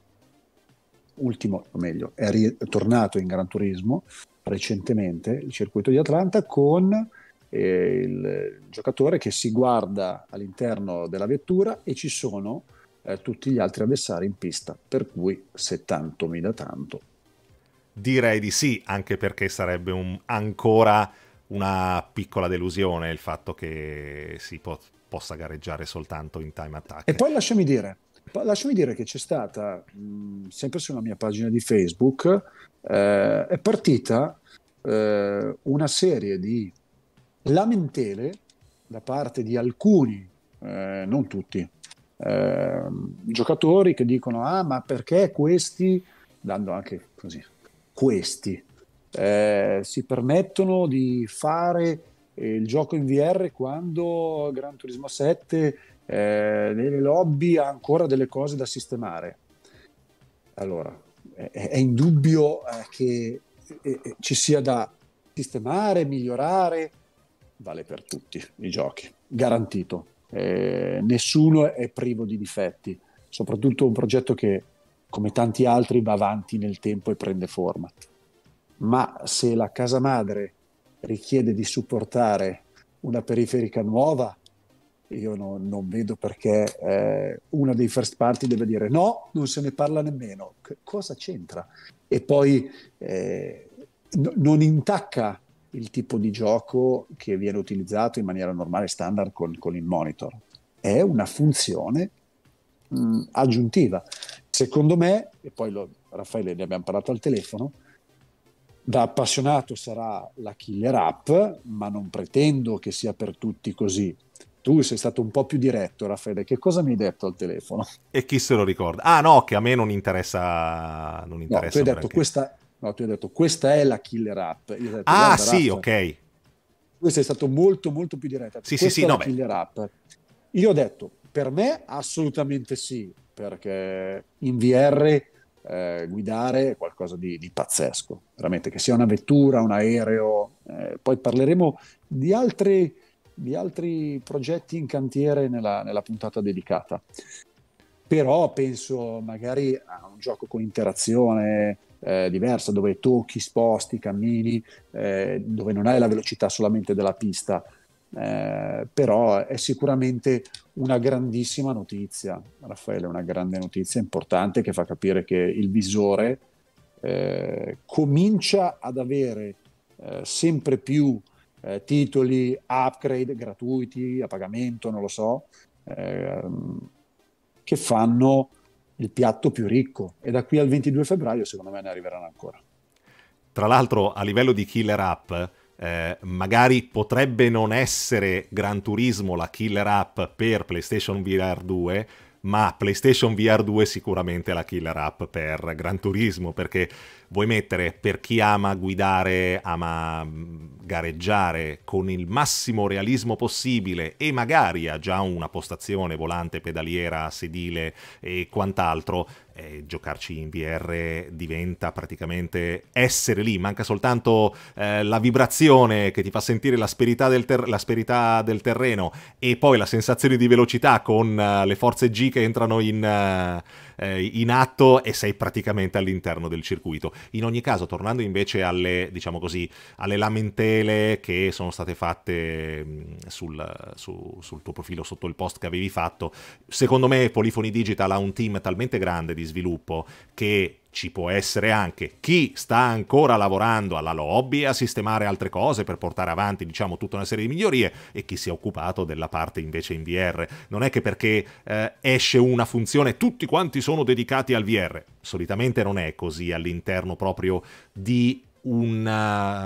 ultimo, o meglio, è, ri- tornato in Gran Turismo recentemente, il circuito di Atlanta, con eh, il giocatore che si guarda all'interno della vettura e ci sono eh, tutti gli altri avversari in pista, per cui se tanto mi da tanto. Direi di sì, anche perché sarebbe un, ancora una piccola delusione il fatto che si po- possa gareggiare soltanto in time attack. E poi lasciami dire, lasciami dire che c'è stata, mh, sempre sulla mia pagina di Facebook, eh, è partita eh, una serie di lamentele da parte di alcuni, eh, non tutti, eh, giocatori che dicono ah ma perché questi, dando anche così, questi, eh, si permettono di fare eh, il gioco in VR quando Gran Turismo 7 eh, nelle lobby ha ancora delle cose da sistemare. Allora, è, è indubbio eh, che ci sia da sistemare, migliorare, vale per tutti i giochi, garantito. Eh, nessuno è privo di difetti, soprattutto un progetto che, come tanti altri, va avanti nel tempo e prende forma. Ma se la casa madre richiede di supportare una periferica nuova, io no, non vedo perché eh, una dei first party deve dire no, non se ne parla nemmeno. C- cosa c'entra? E poi eh, n- non intacca il tipo di gioco che viene utilizzato in maniera normale standard con, con il monitor. È una funzione mh, aggiuntiva. Secondo me, e poi lo, Raffaele ne abbiamo parlato al telefono, da appassionato sarà la killer app, ma non pretendo che sia per tutti così. Tu sei stato un po' più diretto, Raffaele. Che cosa mi hai detto al telefono? E chi se lo ricorda? Ah, no, che a me non interessa. Non interessa no, tu hai detto questa No, ti ho detto, questa è la killer app. Detto, ah sì, Rafa, ok. Questo è stato molto, molto più diretto. Sì, questa sì, sì, è no, la killer app. Io ho detto, per me assolutamente sì, perché in VR eh, guidare è qualcosa di, di, pazzesco, veramente, che sia una vettura, un aereo. Eh, poi parleremo di altri, di altri, progetti in cantiere nella, nella puntata dedicata però penso magari a un gioco con interazione, eh, diversa, dove tocchi, sposti, cammini, eh, dove non hai la velocità solamente della pista. Eh, però è sicuramente una grandissima notizia, Raffaele, una grande notizia importante che fa capire che il visore eh, comincia ad avere eh, sempre più eh, titoli upgrade gratuiti, a pagamento, non lo so, ehm, che fanno il piatto più ricco e da qui al 22 febbraio secondo me ne arriveranno ancora. Tra l'altro a livello di killer app, eh, magari potrebbe non essere Gran Turismo la killer app per PlayStation VR 2, ma PlayStation VR 2 sicuramente la killer app per Gran Turismo, perché vuoi mettere per chi ama guidare, ama mm, gareggiare con il massimo realismo possibile e magari ha già una postazione volante, pedaliera, sedile e quant'altro, eh, giocarci in VR diventa praticamente essere lì, manca soltanto eh, la vibrazione che ti fa sentire l'asperità del, ter- l'asperità del terreno e poi la sensazione di velocità con uh, le forze G che entrano in... Uh, eh, in atto e sei praticamente all'interno del circuito. In ogni caso, tornando invece alle, diciamo così, alle lamentele che sono state fatte sul, su, sul tuo profilo sotto il post che avevi fatto, secondo me Polifoni Digital ha un team talmente grande di sviluppo che ci può essere anche chi sta ancora lavorando alla lobby a sistemare altre cose per portare avanti diciamo tutta una serie di migliorie e chi si è occupato della parte invece in VR non è che perché eh, esce una funzione tutti quanti sono dedicati al VR solitamente non è così all'interno proprio di un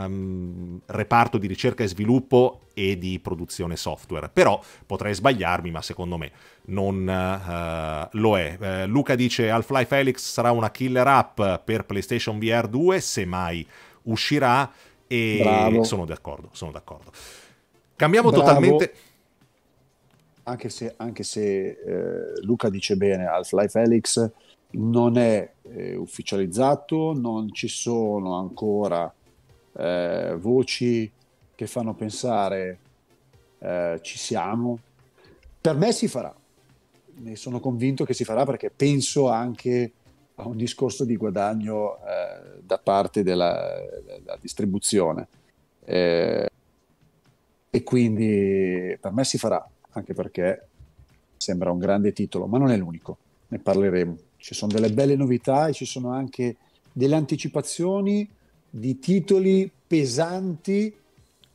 um, reparto di ricerca e sviluppo e di produzione software però potrei sbagliarmi ma secondo me non uh, lo è. Uh, Luca dice Half-Life Felix sarà una killer app per PlayStation VR 2, se mai uscirà, e Bravo. sono d'accordo, sono d'accordo. Cambiamo Bravo. totalmente... Anche se, anche se eh, Luca dice bene, Half-Life Felix non è eh, ufficializzato, non ci sono ancora eh, voci che fanno pensare ci siamo, per me si farà ne sono convinto che si farà perché penso anche a un discorso di guadagno eh, da parte della, della distribuzione. Eh, e quindi per me si farà, anche perché sembra un grande titolo, ma non è l'unico, ne parleremo. Ci sono delle belle novità e ci sono anche delle anticipazioni di titoli pesanti,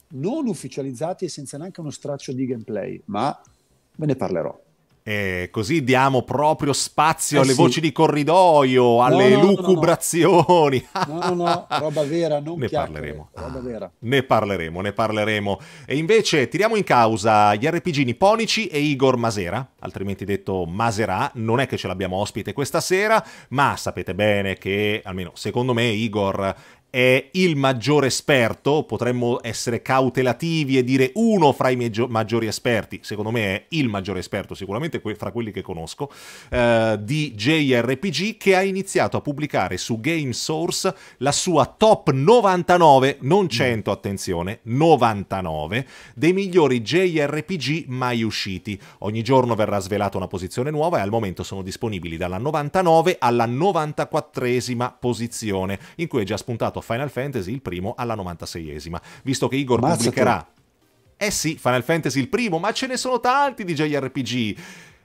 non ufficializzati e senza neanche uno straccio di gameplay, ma ve ne parlerò. E così diamo proprio spazio eh alle sì. voci di corridoio, alle no, no, lucubrazioni. No, no, no, roba vera, non (laughs) ne parleremo. Roba vera. ne parleremo, ne parleremo. E invece tiriamo in causa gli RPG nipponici e Igor Masera, altrimenti detto Masera. Non è che ce l'abbiamo ospite questa sera, ma sapete bene che, almeno secondo me, Igor è il maggiore esperto, potremmo essere cautelativi e dire uno fra i maggior, maggiori esperti, secondo me è il maggiore esperto sicuramente que fra quelli che conosco, eh, di JRPG che ha iniziato a pubblicare su Game Source la sua top 99, non 100 mm. attenzione, 99 dei migliori JRPG mai usciti. Ogni giorno verrà svelata una posizione nuova e al momento sono disponibili dalla 99 alla 94esima posizione in cui è già spuntato Final Fantasy, il primo, alla 96esima, visto che Igor Mazzate. pubblicherà... Eh sì, Final Fantasy il primo, ma ce ne sono tanti di JRPG.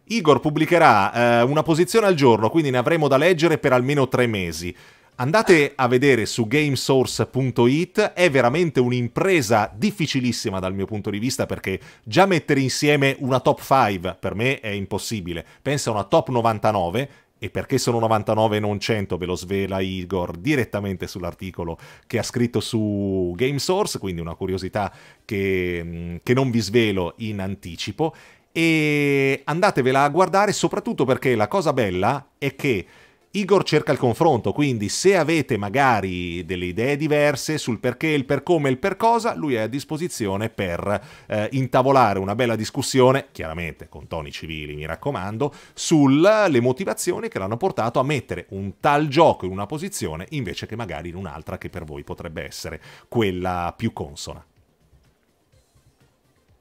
Igor pubblicherà eh, una posizione al giorno, quindi ne avremo da leggere per almeno tre mesi. Andate a vedere su gamesource.it, è veramente un'impresa difficilissima dal mio punto di vista perché già mettere insieme una top 5 per me è impossibile. Pensa a una top 99 e perché sono 99 e non 100 ve lo svela Igor direttamente sull'articolo che ha scritto su GameSource, quindi una curiosità che, mm, che non vi svelo in anticipo e andatevela a guardare soprattutto perché la cosa bella è che Igor cerca il confronto, quindi se avete magari delle idee diverse sul perché, il per come, il per cosa, lui è a disposizione per eh, intavolare una bella discussione, chiaramente con toni civili mi raccomando, sulle motivazioni che l'hanno portato a mettere un tal gioco in una posizione invece che magari in un'altra che per voi potrebbe essere quella più consona.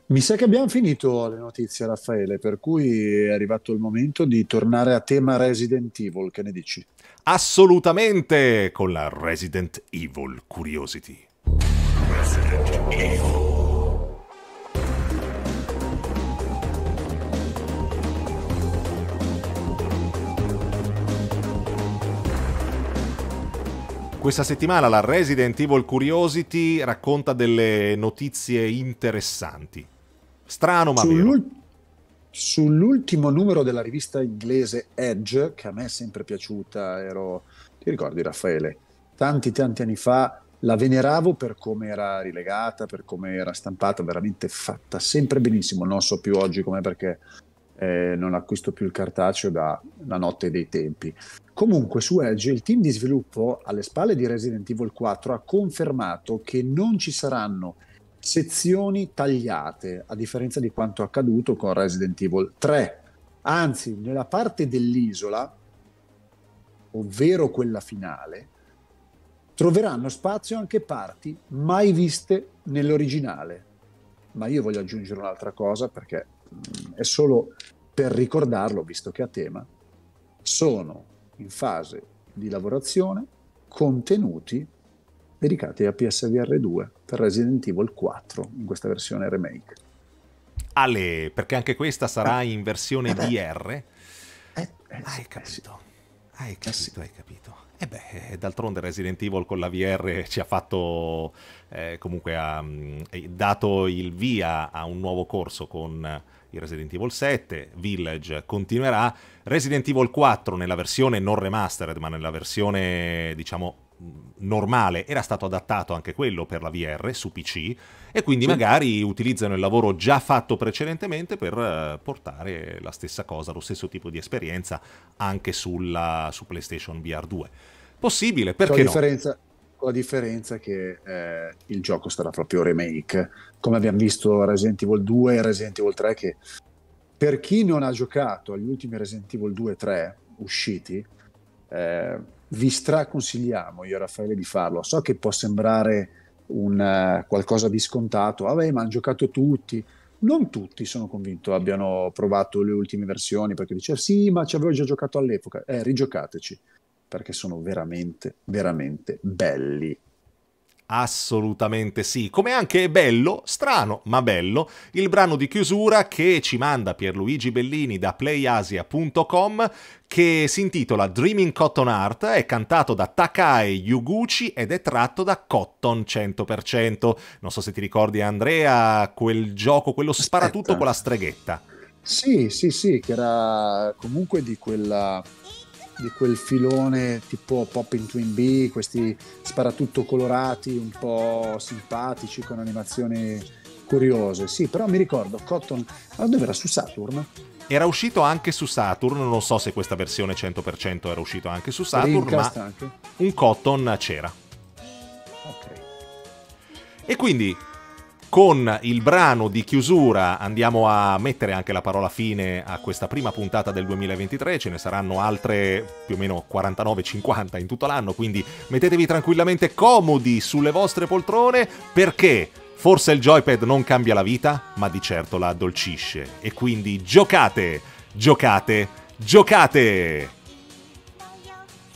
Mi sa che abbiamo finito le notizie, Raffaele, per cui è arrivato il momento di tornare a tema Resident Evil, che ne dici? Assolutamente, con la Resident Evil Curiosity. Resident Evil. Questa settimana la Resident Evil Curiosity racconta delle notizie interessanti. Strano, ma Sull'ultimo numero della rivista inglese Edge, che a me è sempre piaciuta, ero... ti ricordi Raffaele? Tanti tanti anni fa la veneravo per come era rilegata, per come era stampata, veramente fatta sempre benissimo, non so più oggi com'è perché eh, non acquisto più il cartaceo da la notte dei tempi. Comunque su Edge il team di sviluppo alle spalle di Resident Evil 4 ha confermato che non ci saranno sezioni tagliate, a differenza di quanto accaduto con Resident Evil 3. Anzi, nella parte dell'isola, ovvero quella finale, troveranno spazio anche parti mai viste nell'originale. Ma io voglio aggiungere un'altra cosa perché mm, è solo per ricordarlo, visto che è a tema, sono in fase di lavorazione contenuti dedicati a PSVR 2 per Resident Evil 4 in questa versione remake. Ale, perché anche questa sarà ah. in versione eh DR. Eh, eh, hai eh capito, hai eh capito, sì. hai capito. E eh beh, d'altronde Resident Evil con la VR ci ha fatto, eh, comunque ha mm, dato il via a un nuovo corso con il Resident Evil 7, Village continuerà, Resident Evil 4 nella versione non remastered, ma nella versione diciamo Mm, normale era stato adattato anche quello per la VR su PC e quindi magari utilizzano il lavoro già fatto precedentemente per eh, portare la stessa cosa, lo stesso tipo di esperienza anche sulla, su PlayStation VR 2. Possibile, perché con la differenza, no? Con la differenza che eh, il gioco sarà proprio remake, come abbiamo visto Resident Evil 2 e Resident Evil 3 che per chi non ha giocato agli ultimi Resident Evil 2 e 3 usciti eh, vi straconsigliamo io e Raffaele di farlo. So che può sembrare un, uh, qualcosa di scontato, vabbè, ah, ma hanno giocato tutti. Non tutti sono convinto abbiano provato le ultime versioni perché dice sì, ma ci avevo già giocato all'epoca. Eh, rigiocateci perché sono veramente, veramente belli. Assolutamente sì, come anche bello, strano ma bello, il brano di chiusura che ci manda Pierluigi Bellini da playasia.com che si intitola Dreaming Cotton Art, è cantato da Takae Yuguchi ed è tratto da Cotton 100%. Non so se ti ricordi Andrea quel gioco, quello sparatutto con la streghetta. Sì, sì, sì, che era comunque di quella di quel filone tipo Pop in Twin B, questi sparatutto colorati, un po' simpatici, con animazioni curiose. Sì, però mi ricordo Cotton, Allora dove era su Saturn? Era uscito anche su Saturn, non so se questa versione 100% era uscito anche su Saturn, ma anche. un Cotton c'era. Ok. E quindi con il brano di chiusura andiamo a mettere anche la parola fine a questa prima puntata del 2023, ce ne saranno altre più o meno 49-50 in tutto l'anno, quindi mettetevi tranquillamente comodi sulle vostre poltrone perché forse il joypad non cambia la vita, ma di certo la addolcisce e quindi giocate, giocate, giocate!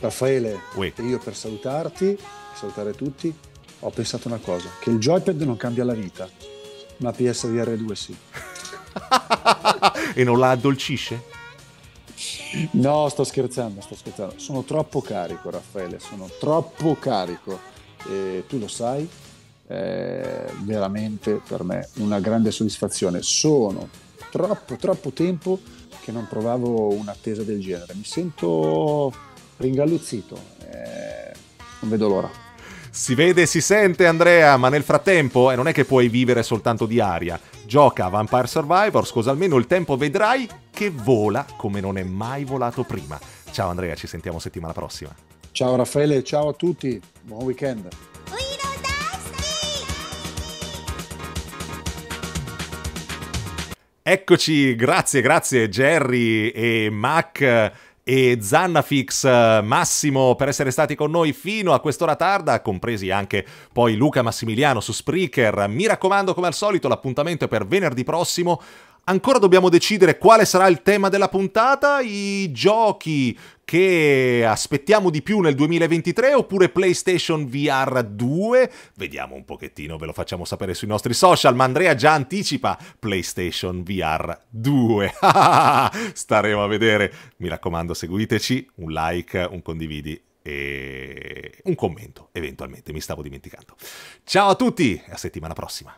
Raffaele, Uè. io per salutarti, salutare tutti, ho pensato una cosa, che il joypad non cambia la vita, ma PSVR 2 sì. (laughs) e non la addolcisce? No, sto scherzando, sto scherzando. Sono troppo carico, Raffaele, sono troppo carico. E tu lo sai, è veramente per me una grande soddisfazione. Sono troppo, troppo tempo che non provavo un'attesa del genere. Mi sento ringalluzzito, eh, non vedo l'ora. Si vede e si sente Andrea, ma nel frattempo eh, non è che puoi vivere soltanto di aria. Gioca a Vampire Survivor, scusa almeno il tempo vedrai che vola come non è mai volato prima. Ciao Andrea, ci sentiamo settimana prossima. Ciao Raffaele, ciao a tutti, buon weekend. Eccoci, grazie, grazie Jerry e Mac e Zannafix Massimo per essere stati con noi fino a quest'ora tarda, compresi anche poi Luca Massimiliano su Spreaker. Mi raccomando, come al solito, l'appuntamento è per venerdì prossimo Ancora dobbiamo decidere quale sarà il tema della puntata, i giochi che aspettiamo di più nel 2023 oppure PlayStation VR 2? Vediamo un pochettino, ve lo facciamo sapere sui nostri social, ma Andrea già anticipa PlayStation VR 2. (laughs) Staremo a vedere. Mi raccomando, seguiteci, un like, un condividi e un commento eventualmente, mi stavo dimenticando. Ciao a tutti e a settimana prossima.